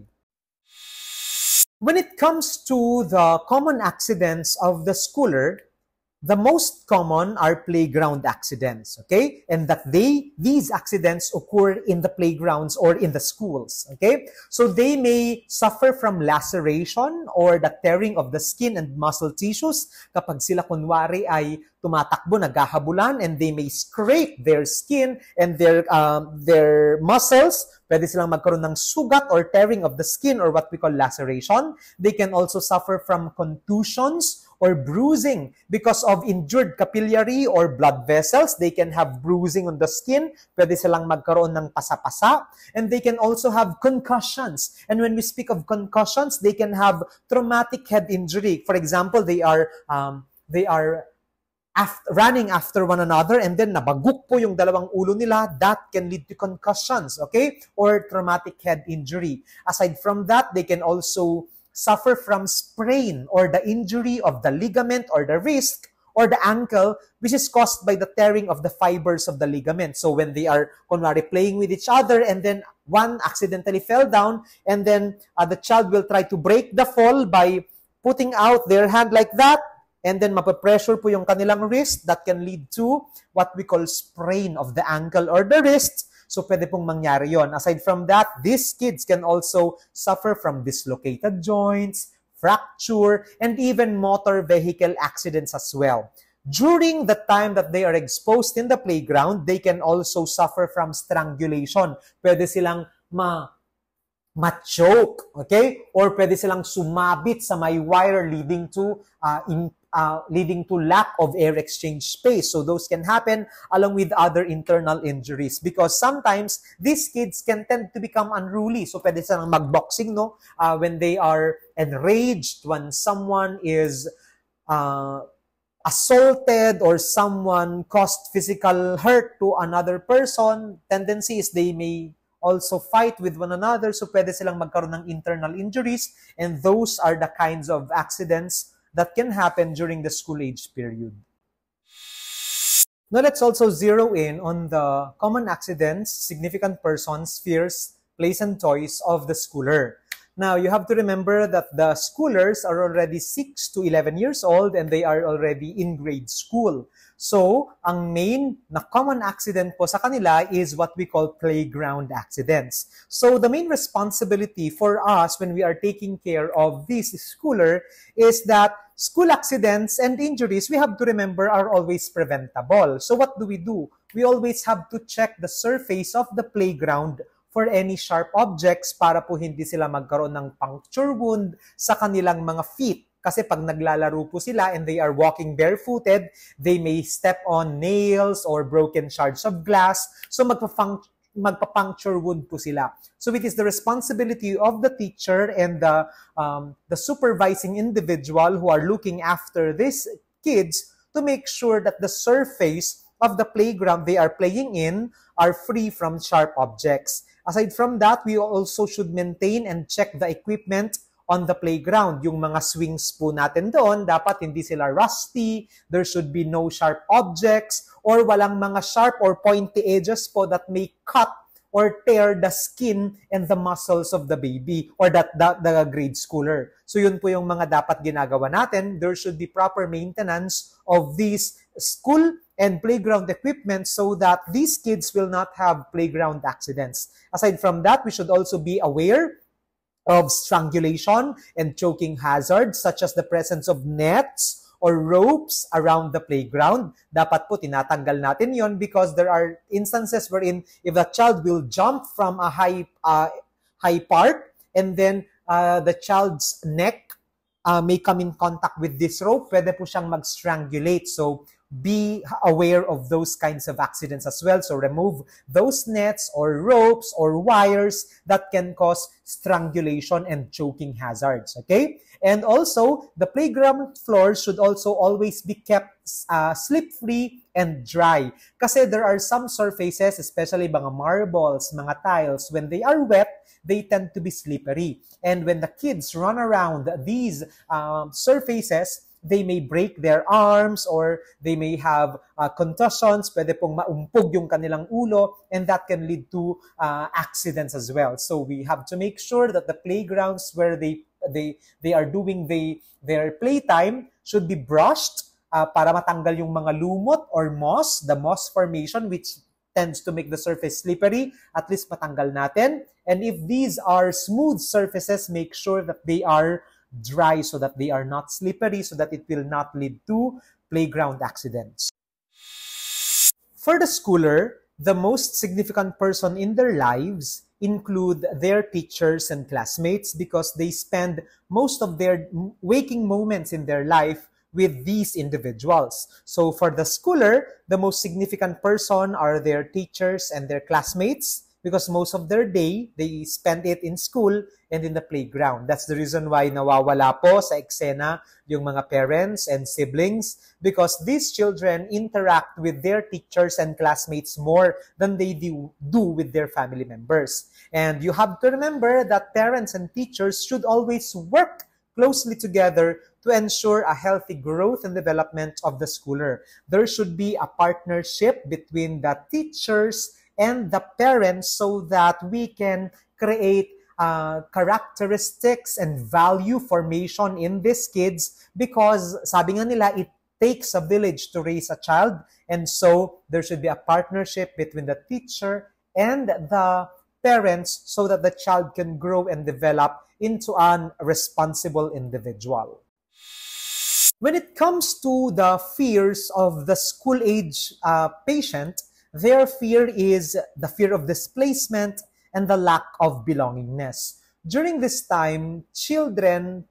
When it comes to the common accidents of the schooler, the most common are playground accidents, okay? And that they, these accidents occur in the playgrounds or in the schools, okay? So they may suffer from laceration or the tearing of the skin and muscle tissues kapag sila kunwari ay tumatakbo, naghahabulan, and they may scrape their skin and their, um, their muscles. Pwede silang magkaroon ng sugat or tearing of the skin or what we call laceration. They can also suffer from contusions or bruising because of injured capillary or blood vessels. They can have bruising on the skin. Pwede silang magkaroon ng pasapasa. And they can also have concussions. And when we speak of concussions, they can have traumatic head injury. For example, they are, um, they are after, running after one another and then nabagok po yung dalawang ulo nila, that can lead to concussions, okay? Or traumatic head injury. Aside from that, they can also suffer from sprain or the injury of the ligament or the wrist or the ankle, which is caused by the tearing of the fibers of the ligament. So when they are, kunwari, playing with each other and then one accidentally fell down and then uh, the child will try to break the fall by putting out their hand like that and then mapapressure po yung kanilang wrist that can lead to what we call sprain of the ankle or the wrist So pwede pong mangyari yon. Aside from that, these kids can also suffer from dislocated joints, fracture, and even motor vehicle accidents as well. During the time that they are exposed in the playground, they can also suffer from strangulation. Pwede silang ma ma-choke, okay? Or pwede silang sumabit sa may wire leading to uh, in uh, leading to lack of air exchange space. So those can happen along with other internal injuries because sometimes these kids can tend to become unruly. So pwede silang magboxing, no? Uh, when they are enraged, when someone is uh, assaulted or someone caused physical hurt to another person, tendency is they may also fight with one another. So pwede silang magkaroon ng internal injuries and those are the kinds of accidents that can happen during the school age period. Now let's also zero in on the common accidents, significant persons, fears, plays, and toys of the schooler. Now, you have to remember that the schoolers are already 6 to 11 years old and they are already in grade school. So, ang main na common accident po sa kanila is what we call playground accidents. So, the main responsibility for us when we are taking care of this schooler is that school accidents and injuries, we have to remember, are always preventable. So, what do we do? We always have to check the surface of the playground for any sharp objects para po hindi sila magkaroon ng puncture wound sa kanilang mga feet. Kasi pag naglalaro po sila and they are walking barefooted, they may step on nails or broken shards of glass. So magpa-puncture wound po sila. So it is the responsibility of the teacher and the, um, the supervising individual who are looking after these kids to make sure that the surface of the playground they are playing in are free from sharp objects. Aside from that, we also should maintain and check the equipment on the playground. Yung mga swings po natin doon, dapat hindi sila rusty, there should be no sharp objects, or walang mga sharp or pointy edges po that may cut or tear the skin and the muscles of the baby or that, that the grade schooler. So yun po yung mga dapat ginagawa natin. There should be proper maintenance of these school and playground equipment so that these kids will not have playground accidents. Aside from that, we should also be aware of strangulation and choking hazards such as the presence of nets or ropes around the playground. Dapat po tinatanggal natin yon because there are instances wherein if a child will jump from a high, uh, high part and then uh, the child's neck uh, may come in contact with this rope, pwede po siyang mag-strangulate. So, be aware of those kinds of accidents as well. So remove those nets or ropes or wires that can cause strangulation and choking hazards. Okay? And also, the playground floor should also always be kept uh, slip-free and dry. Kasi there are some surfaces, especially mga marbles, mga tiles, when they are wet, they tend to be slippery. And when the kids run around these um, surfaces, they may break their arms or they may have uh, contusions, pwede pong maumpog yung kanilang ulo, and that can lead to uh, accidents as well. So we have to make sure that the playgrounds where they they they are doing they, their playtime should be brushed uh, para matanggal yung mga lumot or moss, the moss formation which tends to make the surface slippery, at least matanggal natin. And if these are smooth surfaces, make sure that they are dry so that they are not slippery so that it will not lead to playground accidents. For the schooler, the most significant person in their lives include their teachers and classmates because they spend most of their waking moments in their life with these individuals. So for the schooler, the most significant person are their teachers and their classmates. because most of their day, they spend it in school and in the playground. That's the reason why nawawala po sa eksena yung mga parents and siblings because these children interact with their teachers and classmates more than they do, do with their family members. And you have to remember that parents and teachers should always work closely together to ensure a healthy growth and development of the schooler. There should be a partnership between the teachers and the parents so that we can create uh, characteristics and value formation in these kids because sabi nga nila it takes a village to raise a child and so there should be a partnership between the teacher and the parents so that the child can grow and develop into an responsible individual. When it comes to the fears of the school age uh, patient, Their fear is the fear of displacement and the lack of belongingness. During this time, children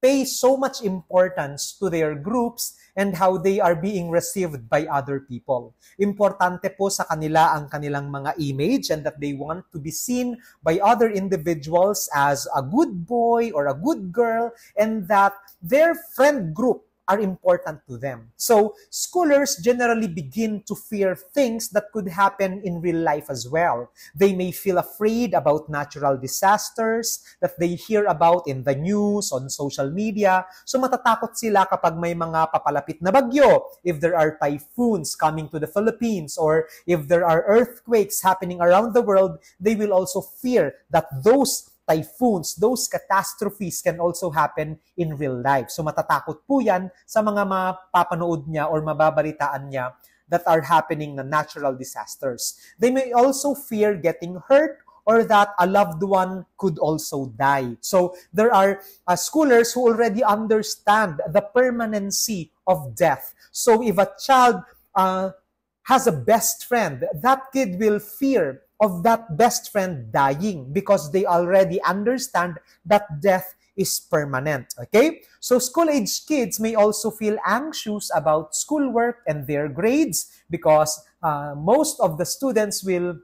pay so much importance to their groups and how they are being received by other people. Importante po sa kanila ang kanilang mga image and that they want to be seen by other individuals as a good boy or a good girl and that their friend group are important to them. So, scholars generally begin to fear things that could happen in real life as well. They may feel afraid about natural disasters that they hear about in the news, on social media. So, matatakot sila kapag may mga papalapit na bagyo, if there are typhoons coming to the Philippines, or if there are earthquakes happening around the world, they will also fear that those typhoons, those catastrophes can also happen in real life. So matatakot po yan sa mga mapapanood niya or mababalitaan niya that are happening na natural disasters. They may also fear getting hurt or that a loved one could also die. So there are uh, scholars who already understand the permanency of death. So if a child uh, has a best friend, that kid will fear of that best friend dying because they already understand that death is permanent. Okay? So school age kids may also feel anxious about schoolwork and their grades because uh, most of the students will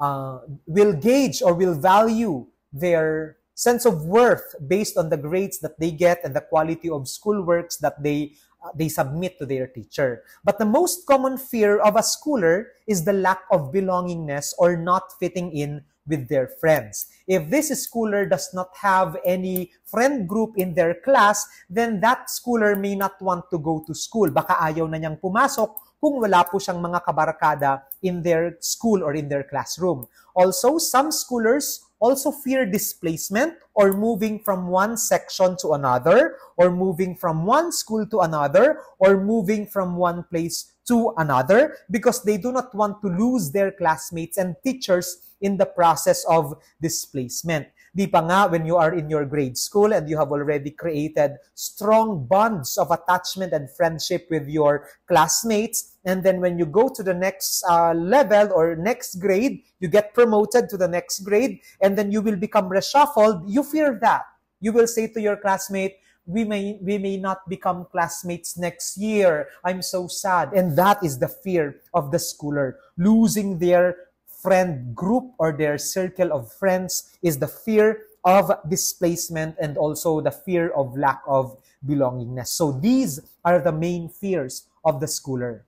uh, will gauge or will value their sense of worth based on the grades that they get and the quality of schoolworks that they Uh, they submit to their teacher. But the most common fear of a schooler is the lack of belongingness or not fitting in with their friends. If this schooler does not have any friend group in their class, then that schooler may not want to go to school. Baka ayaw na niyang pumasok kung wala po siyang mga kabarkada in their school or in their classroom. Also, some schoolers also fear displacement or moving from one section to another or moving from one school to another or moving from one place to another because they do not want to lose their classmates and teachers in the process of displacement. Di pa nga when you are in your grade school and you have already created strong bonds of attachment and friendship with your classmates. And then when you go to the next uh, level or next grade, you get promoted to the next grade and then you will become reshuffled. You fear that. You will say to your classmate, we may we may not become classmates next year i'm so sad and that is the fear of the schooler losing their friend group or their circle of friends is the fear of displacement and also the fear of lack of belongingness. So these are the main fears of the schooler.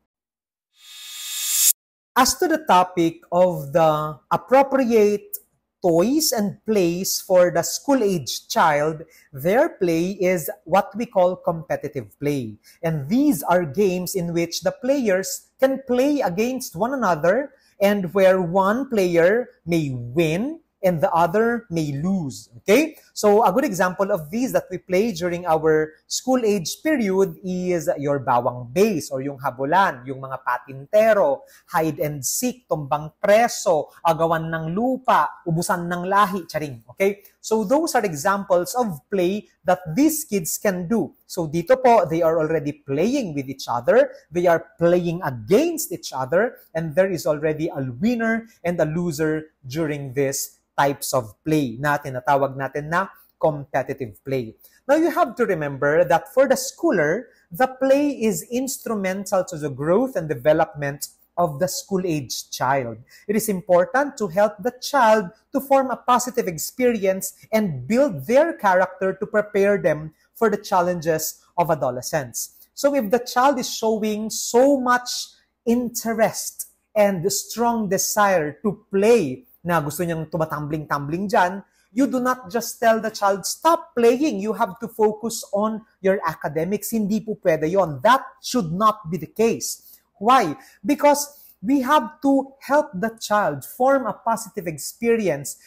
As to the topic of the appropriate toys and plays for the school age child, their play is what we call competitive play. And these are games in which the players can play against one another and where one player may win and the other may lose. Okay? So a good example of these that we play during our school age period is your bawang base or yung habulan, yung mga patintero, hide and seek, tumbang preso, agawan ng lupa, ubusan ng lahi, charing. Okay? So those are examples of play that these kids can do. So dito po, they are already playing with each other. They are playing against each other. And there is already a winner and a loser during this types of play na tinatawag natin na competitive play. Now you have to remember that for the schooler, the play is instrumental to the growth and development of the school age child. It is important to help the child to form a positive experience and build their character to prepare them for the challenges of adolescence. So if the child is showing so much interest and the strong desire to play na gusto niyang tumatumbling-tumbling dyan, you do not just tell the child, stop playing. You have to focus on your academics. Hindi po pwede yon. That should not be the case. Why? Because we have to help the child form a positive experience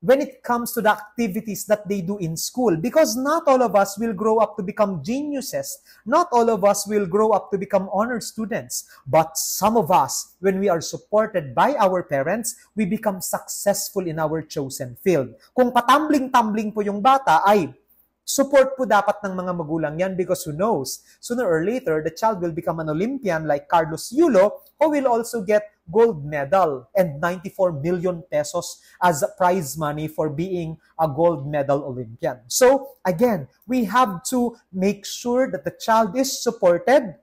when it comes to the activities that they do in school because not all of us will grow up to become geniuses not all of us will grow up to become honor students but some of us when we are supported by our parents we become successful in our chosen field kung patumbling-tumbling po yung bata ay support po dapat ng mga magulang yan because who knows sooner or later the child will become an olympian like Carlos Yulo who will also get gold medal and 94 million pesos as prize money for being a gold medal Olympian. So again, we have to make sure that the child is supported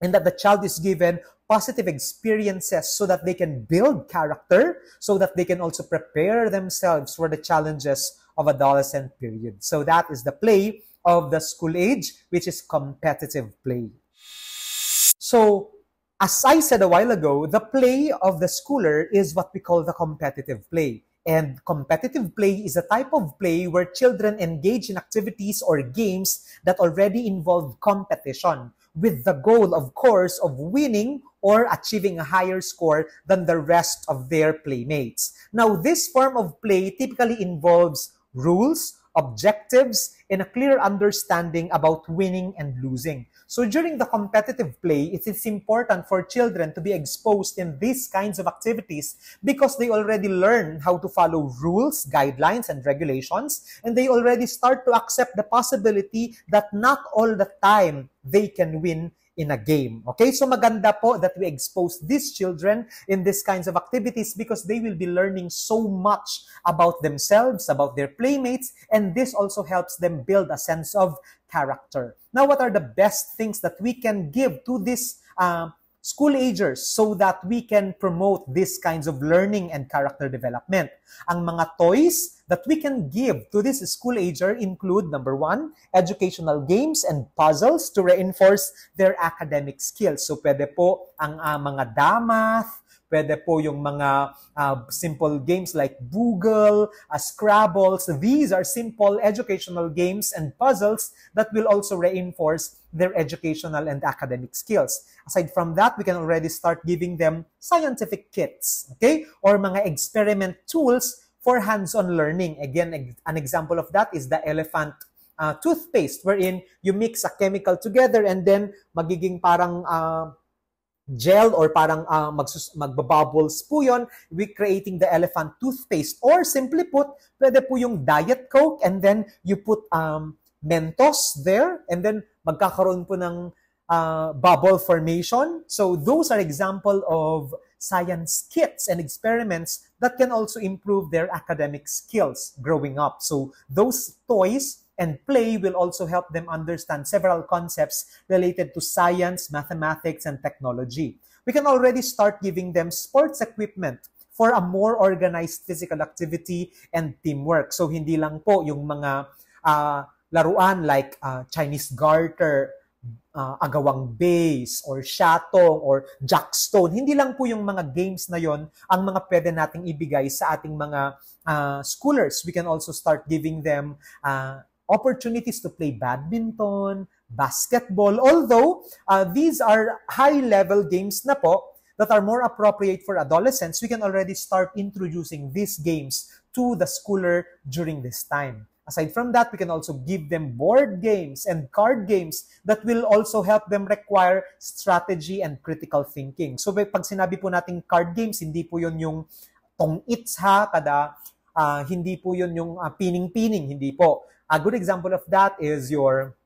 and that the child is given positive experiences so that they can build character, so that they can also prepare themselves for the challenges of adolescent period. So that is the play of the school age, which is competitive play. So as I said a while ago, the play of the schooler is what we call the competitive play. And competitive play is a type of play where children engage in activities or games that already involve competition with the goal, of course, of winning or achieving a higher score than the rest of their playmates. Now, this form of play typically involves rules, objectives, and a clear understanding about winning and losing. So during the competitive play, it is important for children to be exposed in these kinds of activities because they already learn how to follow rules, guidelines, and regulations, and they already start to accept the possibility that not all the time they can win in a game. Okay? So maganda po that we expose these children in these kinds of activities because they will be learning so much about themselves, about their playmates, and this also helps them build a sense of character. Now, what are the best things that we can give to this uh, school agers so that we can promote these kinds of learning and character development. Ang mga toys that we can give to this school ager include number one, educational games and puzzles to reinforce their academic skills. So pwede po ang uh, mga damath, Pwede po yung mga uh, simple games like Google, uh, Scrabbles. These are simple educational games and puzzles that will also reinforce their educational and academic skills. Aside from that, we can already start giving them scientific kits, okay? Or mga experiment tools for hands-on learning. Again, an example of that is the elephant uh, toothpaste wherein you mix a chemical together and then magiging parang uh, gel or parang uh, magsus- magbabubbles po yun, we creating the elephant toothpaste. Or simply put, pwede po yung Diet Coke and then you put um, Mentos there and then magkakaroon po ng uh, bubble formation. So those are example of science kits and experiments that can also improve their academic skills growing up. So those toys and play will also help them understand several concepts related to science, mathematics, and technology. We can already start giving them sports equipment for a more organized physical activity and teamwork. So hindi lang po yung mga uh, laruan like uh, Chinese garter, uh, agawang base or shatong or jackstone. Hindi lang po yung mga games na yon ang mga pwede nating ibigay sa ating mga uh, schoolers. We can also start giving them uh, opportunities to play badminton, basketball. Although uh, these are high-level games na po that are more appropriate for adolescents, we can already start introducing these games to the schooler during this time. Aside from that, we can also give them board games and card games that will also help them require strategy and critical thinking. So pag sinabi po nating card games, hindi po yon yung tong-its ha, kada uh, hindi po yon yung uh, pining-pining, hindi po. A good example of that is your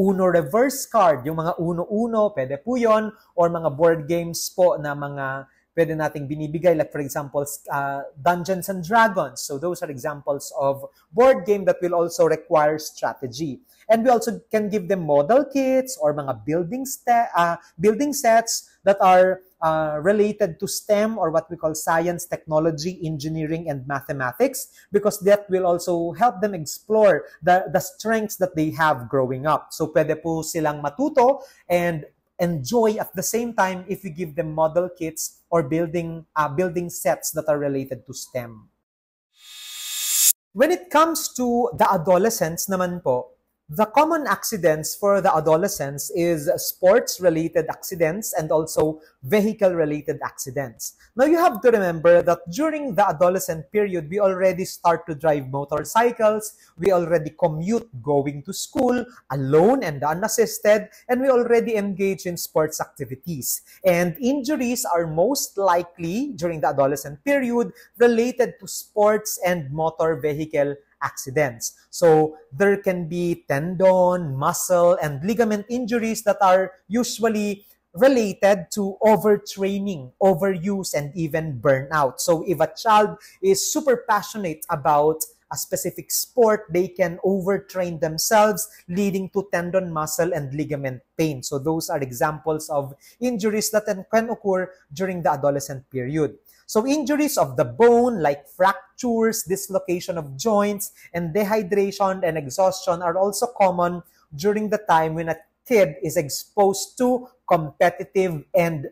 Uno reverse card. Yung mga Uno-Uno, pwede po yun. Or mga board games po na mga pwede nating binibigay. Like for example, uh, Dungeons and Dragons. So those are examples of board game that will also require strategy. And we also can give them model kits or mga building, uh, building sets that are uh, related to STEM or what we call science, technology, engineering, and mathematics, because that will also help them explore the, the strengths that they have growing up. So pwede po silang matuto and enjoy at the same time if we give them model kits or building uh, building sets that are related to STEM. When it comes to the adolescents naman po, the common accidents for the adolescents is sports-related accidents and also vehicle-related accidents. Now, you have to remember that during the adolescent period, we already start to drive motorcycles, we already commute going to school alone and unassisted, and we already engage in sports activities. And injuries are most likely during the adolescent period related to sports and motor vehicle accidents. So there can be tendon, muscle, and ligament injuries that are usually related to overtraining, overuse, and even burnout. So if a child is super passionate about a specific sport, they can overtrain themselves, leading to tendon, muscle, and ligament pain. So those are examples of injuries that can occur during the adolescent period. So injuries of the bone like fractures, dislocation of joints, and dehydration and exhaustion are also common during the time when a kid is exposed to competitive and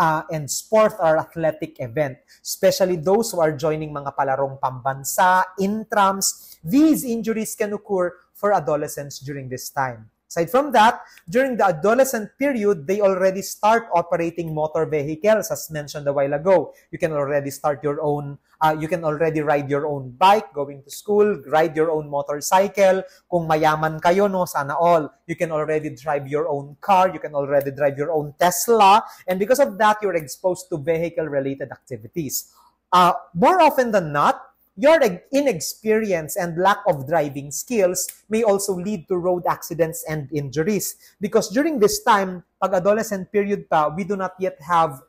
uh, and sport or athletic event, especially those who are joining mga palarong pambansa, intrams. These injuries can occur for adolescents during this time. Aside from that, during the adolescent period, they already start operating motor vehicles, as mentioned a while ago. You can already start your own, uh, you can already ride your own bike going to school, ride your own motorcycle. Kung mayaman kayo, no, sana all. You can already drive your own car, you can already drive your own Tesla. And because of that, you're exposed to vehicle-related activities. Uh, more often than not, Your inexperience and lack of driving skills may also lead to road accidents and injuries. Because during this time, pag adolescent period pa, we do not yet have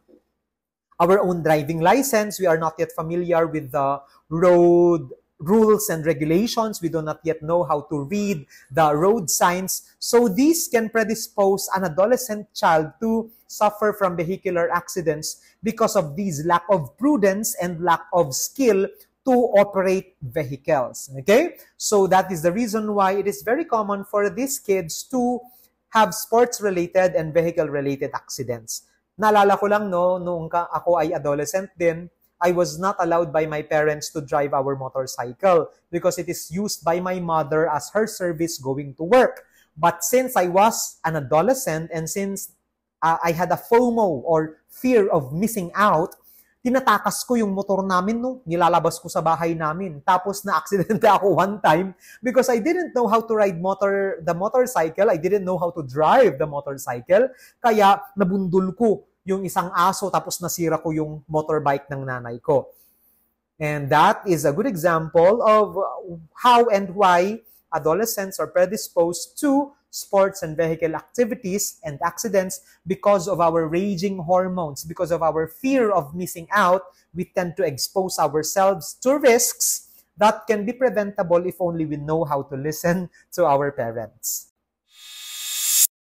our own driving license. We are not yet familiar with the road rules and regulations. We do not yet know how to read the road signs. So these can predispose an adolescent child to suffer from vehicular accidents because of these lack of prudence and lack of skill to operate vehicles. Okay? So that is the reason why it is very common for these kids to have sports-related and vehicle-related accidents. Naalala ko lang, no, noong ako ay adolescent din, I was not allowed by my parents to drive our motorcycle because it is used by my mother as her service going to work. But since I was an adolescent and since uh, I had a FOMO or fear of missing out, tinatakas ko yung motor namin no, nilalabas ko sa bahay namin. Tapos na aksidente ako one time because I didn't know how to ride motor the motorcycle, I didn't know how to drive the motorcycle. Kaya nabundol ko yung isang aso tapos nasira ko yung motorbike ng nanay ko. And that is a good example of how and why adolescents are predisposed to sports and vehicle activities and accidents because of our raging hormones, because of our fear of missing out, we tend to expose ourselves to risks that can be preventable if only we know how to listen to our parents.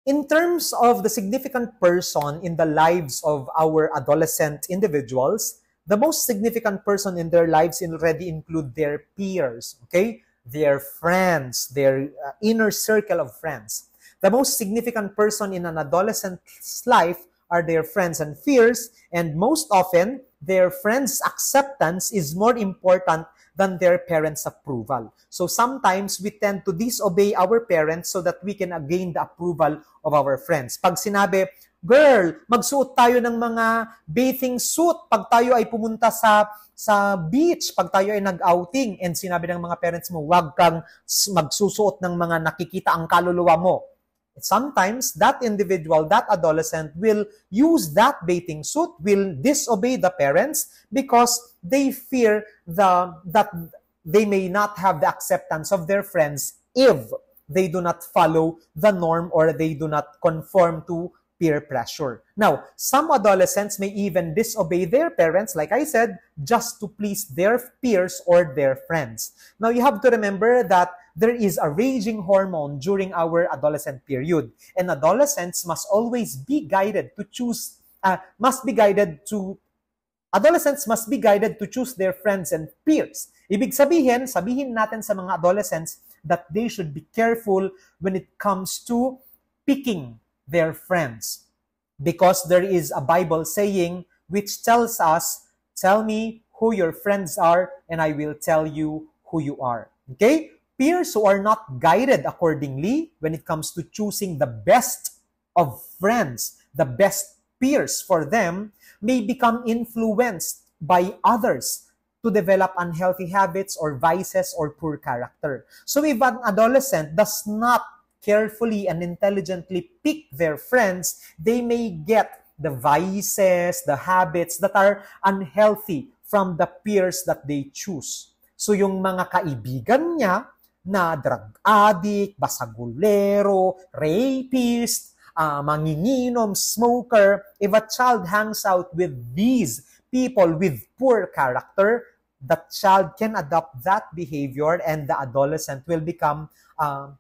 In terms of the significant person in the lives of our adolescent individuals, the most significant person in their lives already include their peers, okay? their friends, their uh, inner circle of friends. The most significant person in an adolescent's life are their friends and fears, and most often, their friends' acceptance is more important than their parents' approval. So sometimes we tend to disobey our parents so that we can gain the approval of our friends. Pag sinabi, Girl, magsuot tayo ng mga bathing suit pag tayo ay pumunta sa sa beach, pag tayo ay nag-outing and sinabi ng mga parents mo, wag kang magsusuot ng mga nakikita ang kaluluwa mo sometimes that individual, that adolescent will use that bathing suit, will disobey the parents because they fear the, that they may not have the acceptance of their friends if they do not follow the norm or they do not conform to peer pressure. Now, some adolescents may even disobey their parents, like I said, just to please their peers or their friends. Now, you have to remember that there is a raging hormone during our adolescent period, and adolescents must always be guided to choose, uh, must be guided to Adolescents must be guided to choose their friends and peers. Ibig sabihin, sabihin natin sa mga adolescents that they should be careful when it comes to picking their friends. Because there is a Bible saying which tells us, Tell me who your friends are, and I will tell you who you are. Okay? Peers who are not guided accordingly when it comes to choosing the best of friends, the best peers for them, may become influenced by others to develop unhealthy habits or vices or poor character. So if an adolescent does not carefully and intelligently pick their friends, they may get the vices, the habits that are unhealthy from the peers that they choose. So yung mga kaibigan niya na drug addict, basagulero, rapist, uh, manginginom, smoker, if a child hangs out with these people with poor character, the child can adopt that behavior and the adolescent will become um,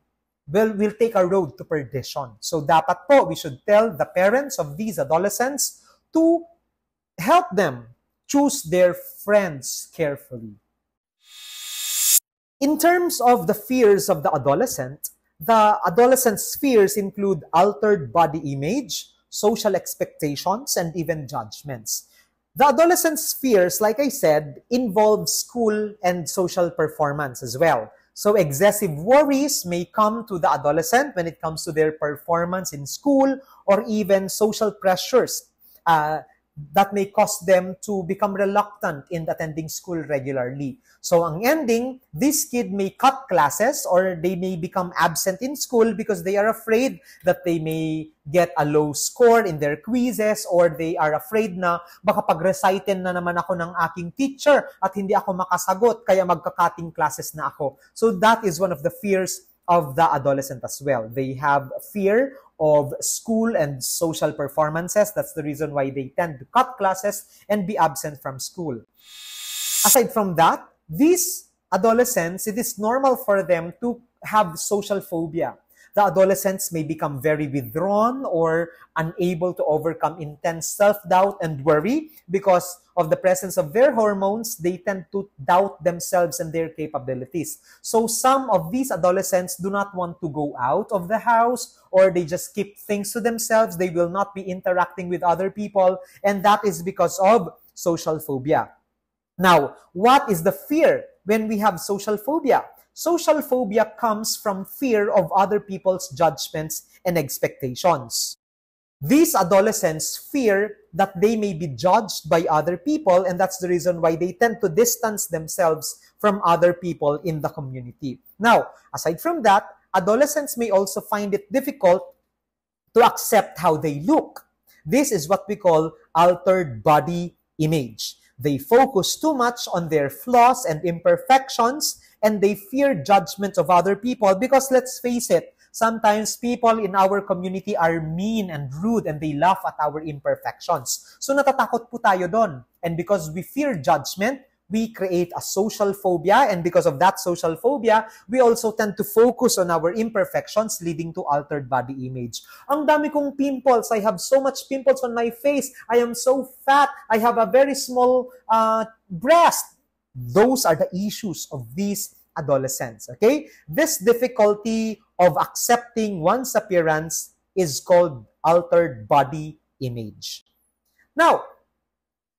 will will take a road to perdition. So dapat po we should tell the parents of these adolescents to help them choose their friends carefully. In terms of the fears of the adolescent, the adolescent's fears include altered body image, social expectations, and even judgments. The adolescent's fears, like I said, involve school and social performance as well. So excessive worries may come to the adolescent when it comes to their performance in school or even social pressures uh, that may cause them to become reluctant in attending school regularly. So ang ending, this kid may cut classes or they may become absent in school because they are afraid that they may get a low score in their quizzes or they are afraid na baka pag na naman ako ng aking teacher at hindi ako makasagot kaya magka-cutting classes na ako. So that is one of the fears of the adolescent as well. They have fear of school and social performances. That's the reason why they tend to cut classes and be absent from school. Aside from that, these adolescents, it is normal for them to have social phobia. the adolescents may become very withdrawn or unable to overcome intense self doubt and worry because of the presence of their hormones, they tend to doubt themselves and their capabilities. So some of these adolescents do not want to go out of the house or they just keep things to themselves. They will not be interacting with other people. And that is because of social phobia. Now, what is the fear when we have social phobia? Social phobia comes from fear of other people's judgments and expectations. These adolescents fear that they may be judged by other people, and that's the reason why they tend to distance themselves from other people in the community. Now, aside from that, adolescents may also find it difficult to accept how they look. This is what we call altered body image. They focus too much on their flaws and imperfections and they fear judgments of other people because let's face it, sometimes people in our community are mean and rude and they laugh at our imperfections. So natatakot po tayo doon. And because we fear judgment, we create a social phobia and because of that social phobia, we also tend to focus on our imperfections leading to altered body image. Ang dami kong pimples. I have so much pimples on my face. I am so fat. I have a very small uh, breast Those are the issues of these adolescents, okay? This difficulty of accepting one's appearance is called altered body image. Now,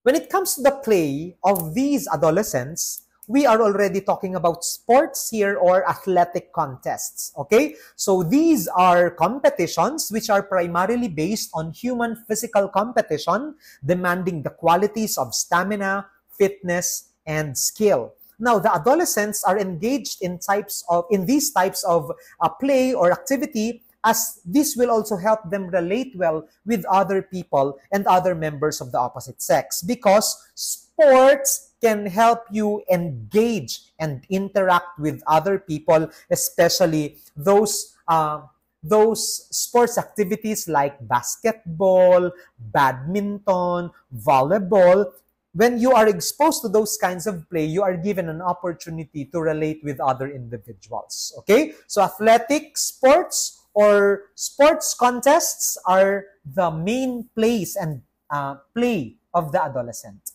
when it comes to the play of these adolescents, we are already talking about sports here or athletic contests. Okay? So these are competitions which are primarily based on human physical competition, demanding the qualities of stamina, fitness, and skill. Now, the adolescents are engaged in types of in these types of uh, play or activity, as this will also help them relate well with other people and other members of the opposite sex, because sports can help you engage and interact with other people, especially those. Uh, those sports activities like basketball, badminton, volleyball, when you are exposed to those kinds of play, you are given an opportunity to relate with other individuals. Okay? So athletic sports or sports contests are the main place and uh, play of the adolescent.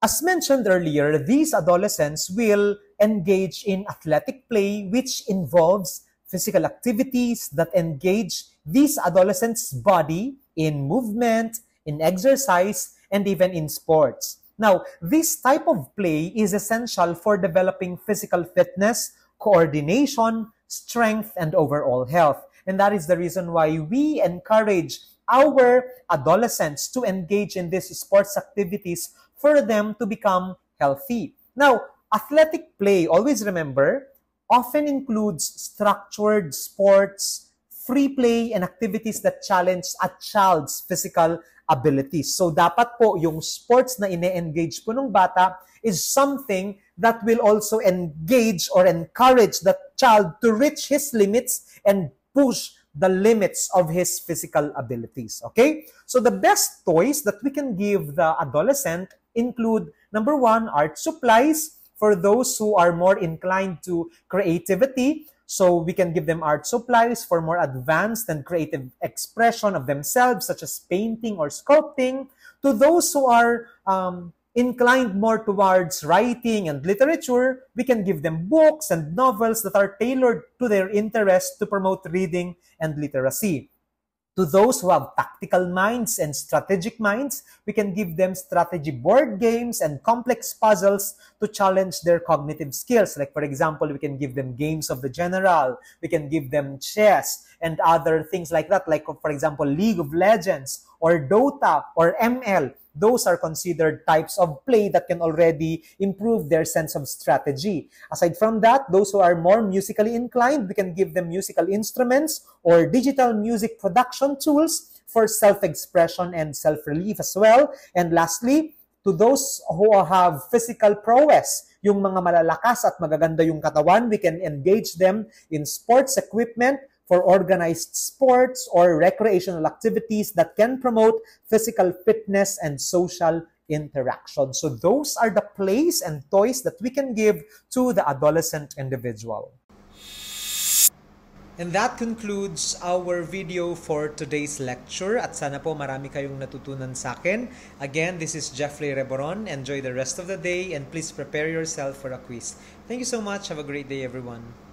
As mentioned earlier, these adolescents will engage in athletic play, which involves physical activities that engage these adolescents' body in movement, in exercise, and even in sports. Now, this type of play is essential for developing physical fitness, coordination, strength, and overall health. And that is the reason why we encourage our adolescents to engage in these sports activities for them to become healthy. Now, athletic play, always remember, often includes structured sports, free play, and activities that challenge a child's physical abilities. So dapat po yung sports na ine-engage po ng bata is something that will also engage or encourage the child to reach his limits and push the limits of his physical abilities. Okay? So the best toys that we can give the adolescent include number one, art supplies for those who are more inclined to creativity. So we can give them art supplies for more advanced and creative expression of themselves, such as painting or sculpting. To those who are um, inclined more towards writing and literature, we can give them books and novels that are tailored to their interest to promote reading and literacy. To those who have tactical minds and strategic minds, we can give them strategy board games and complex puzzles to challenge their cognitive skills. Like, for example, we can give them games of the general, we can give them chess and other things like that, like, for example, League of Legends or Dota or ML. those are considered types of play that can already improve their sense of strategy. Aside from that, those who are more musically inclined, we can give them musical instruments or digital music production tools for self-expression and self-relief as well. And lastly, to those who have physical prowess, yung mga malalakas at magaganda yung katawan, we can engage them in sports equipment for organized sports or recreational activities that can promote physical fitness and social interaction. So those are the plays and toys that we can give to the adolescent individual. And that concludes our video for today's lecture at sana po marami kayong natutunan sa akin. Again, this is Jeffrey Reboron. Enjoy the rest of the day and please prepare yourself for a quiz. Thank you so much. Have a great day everyone.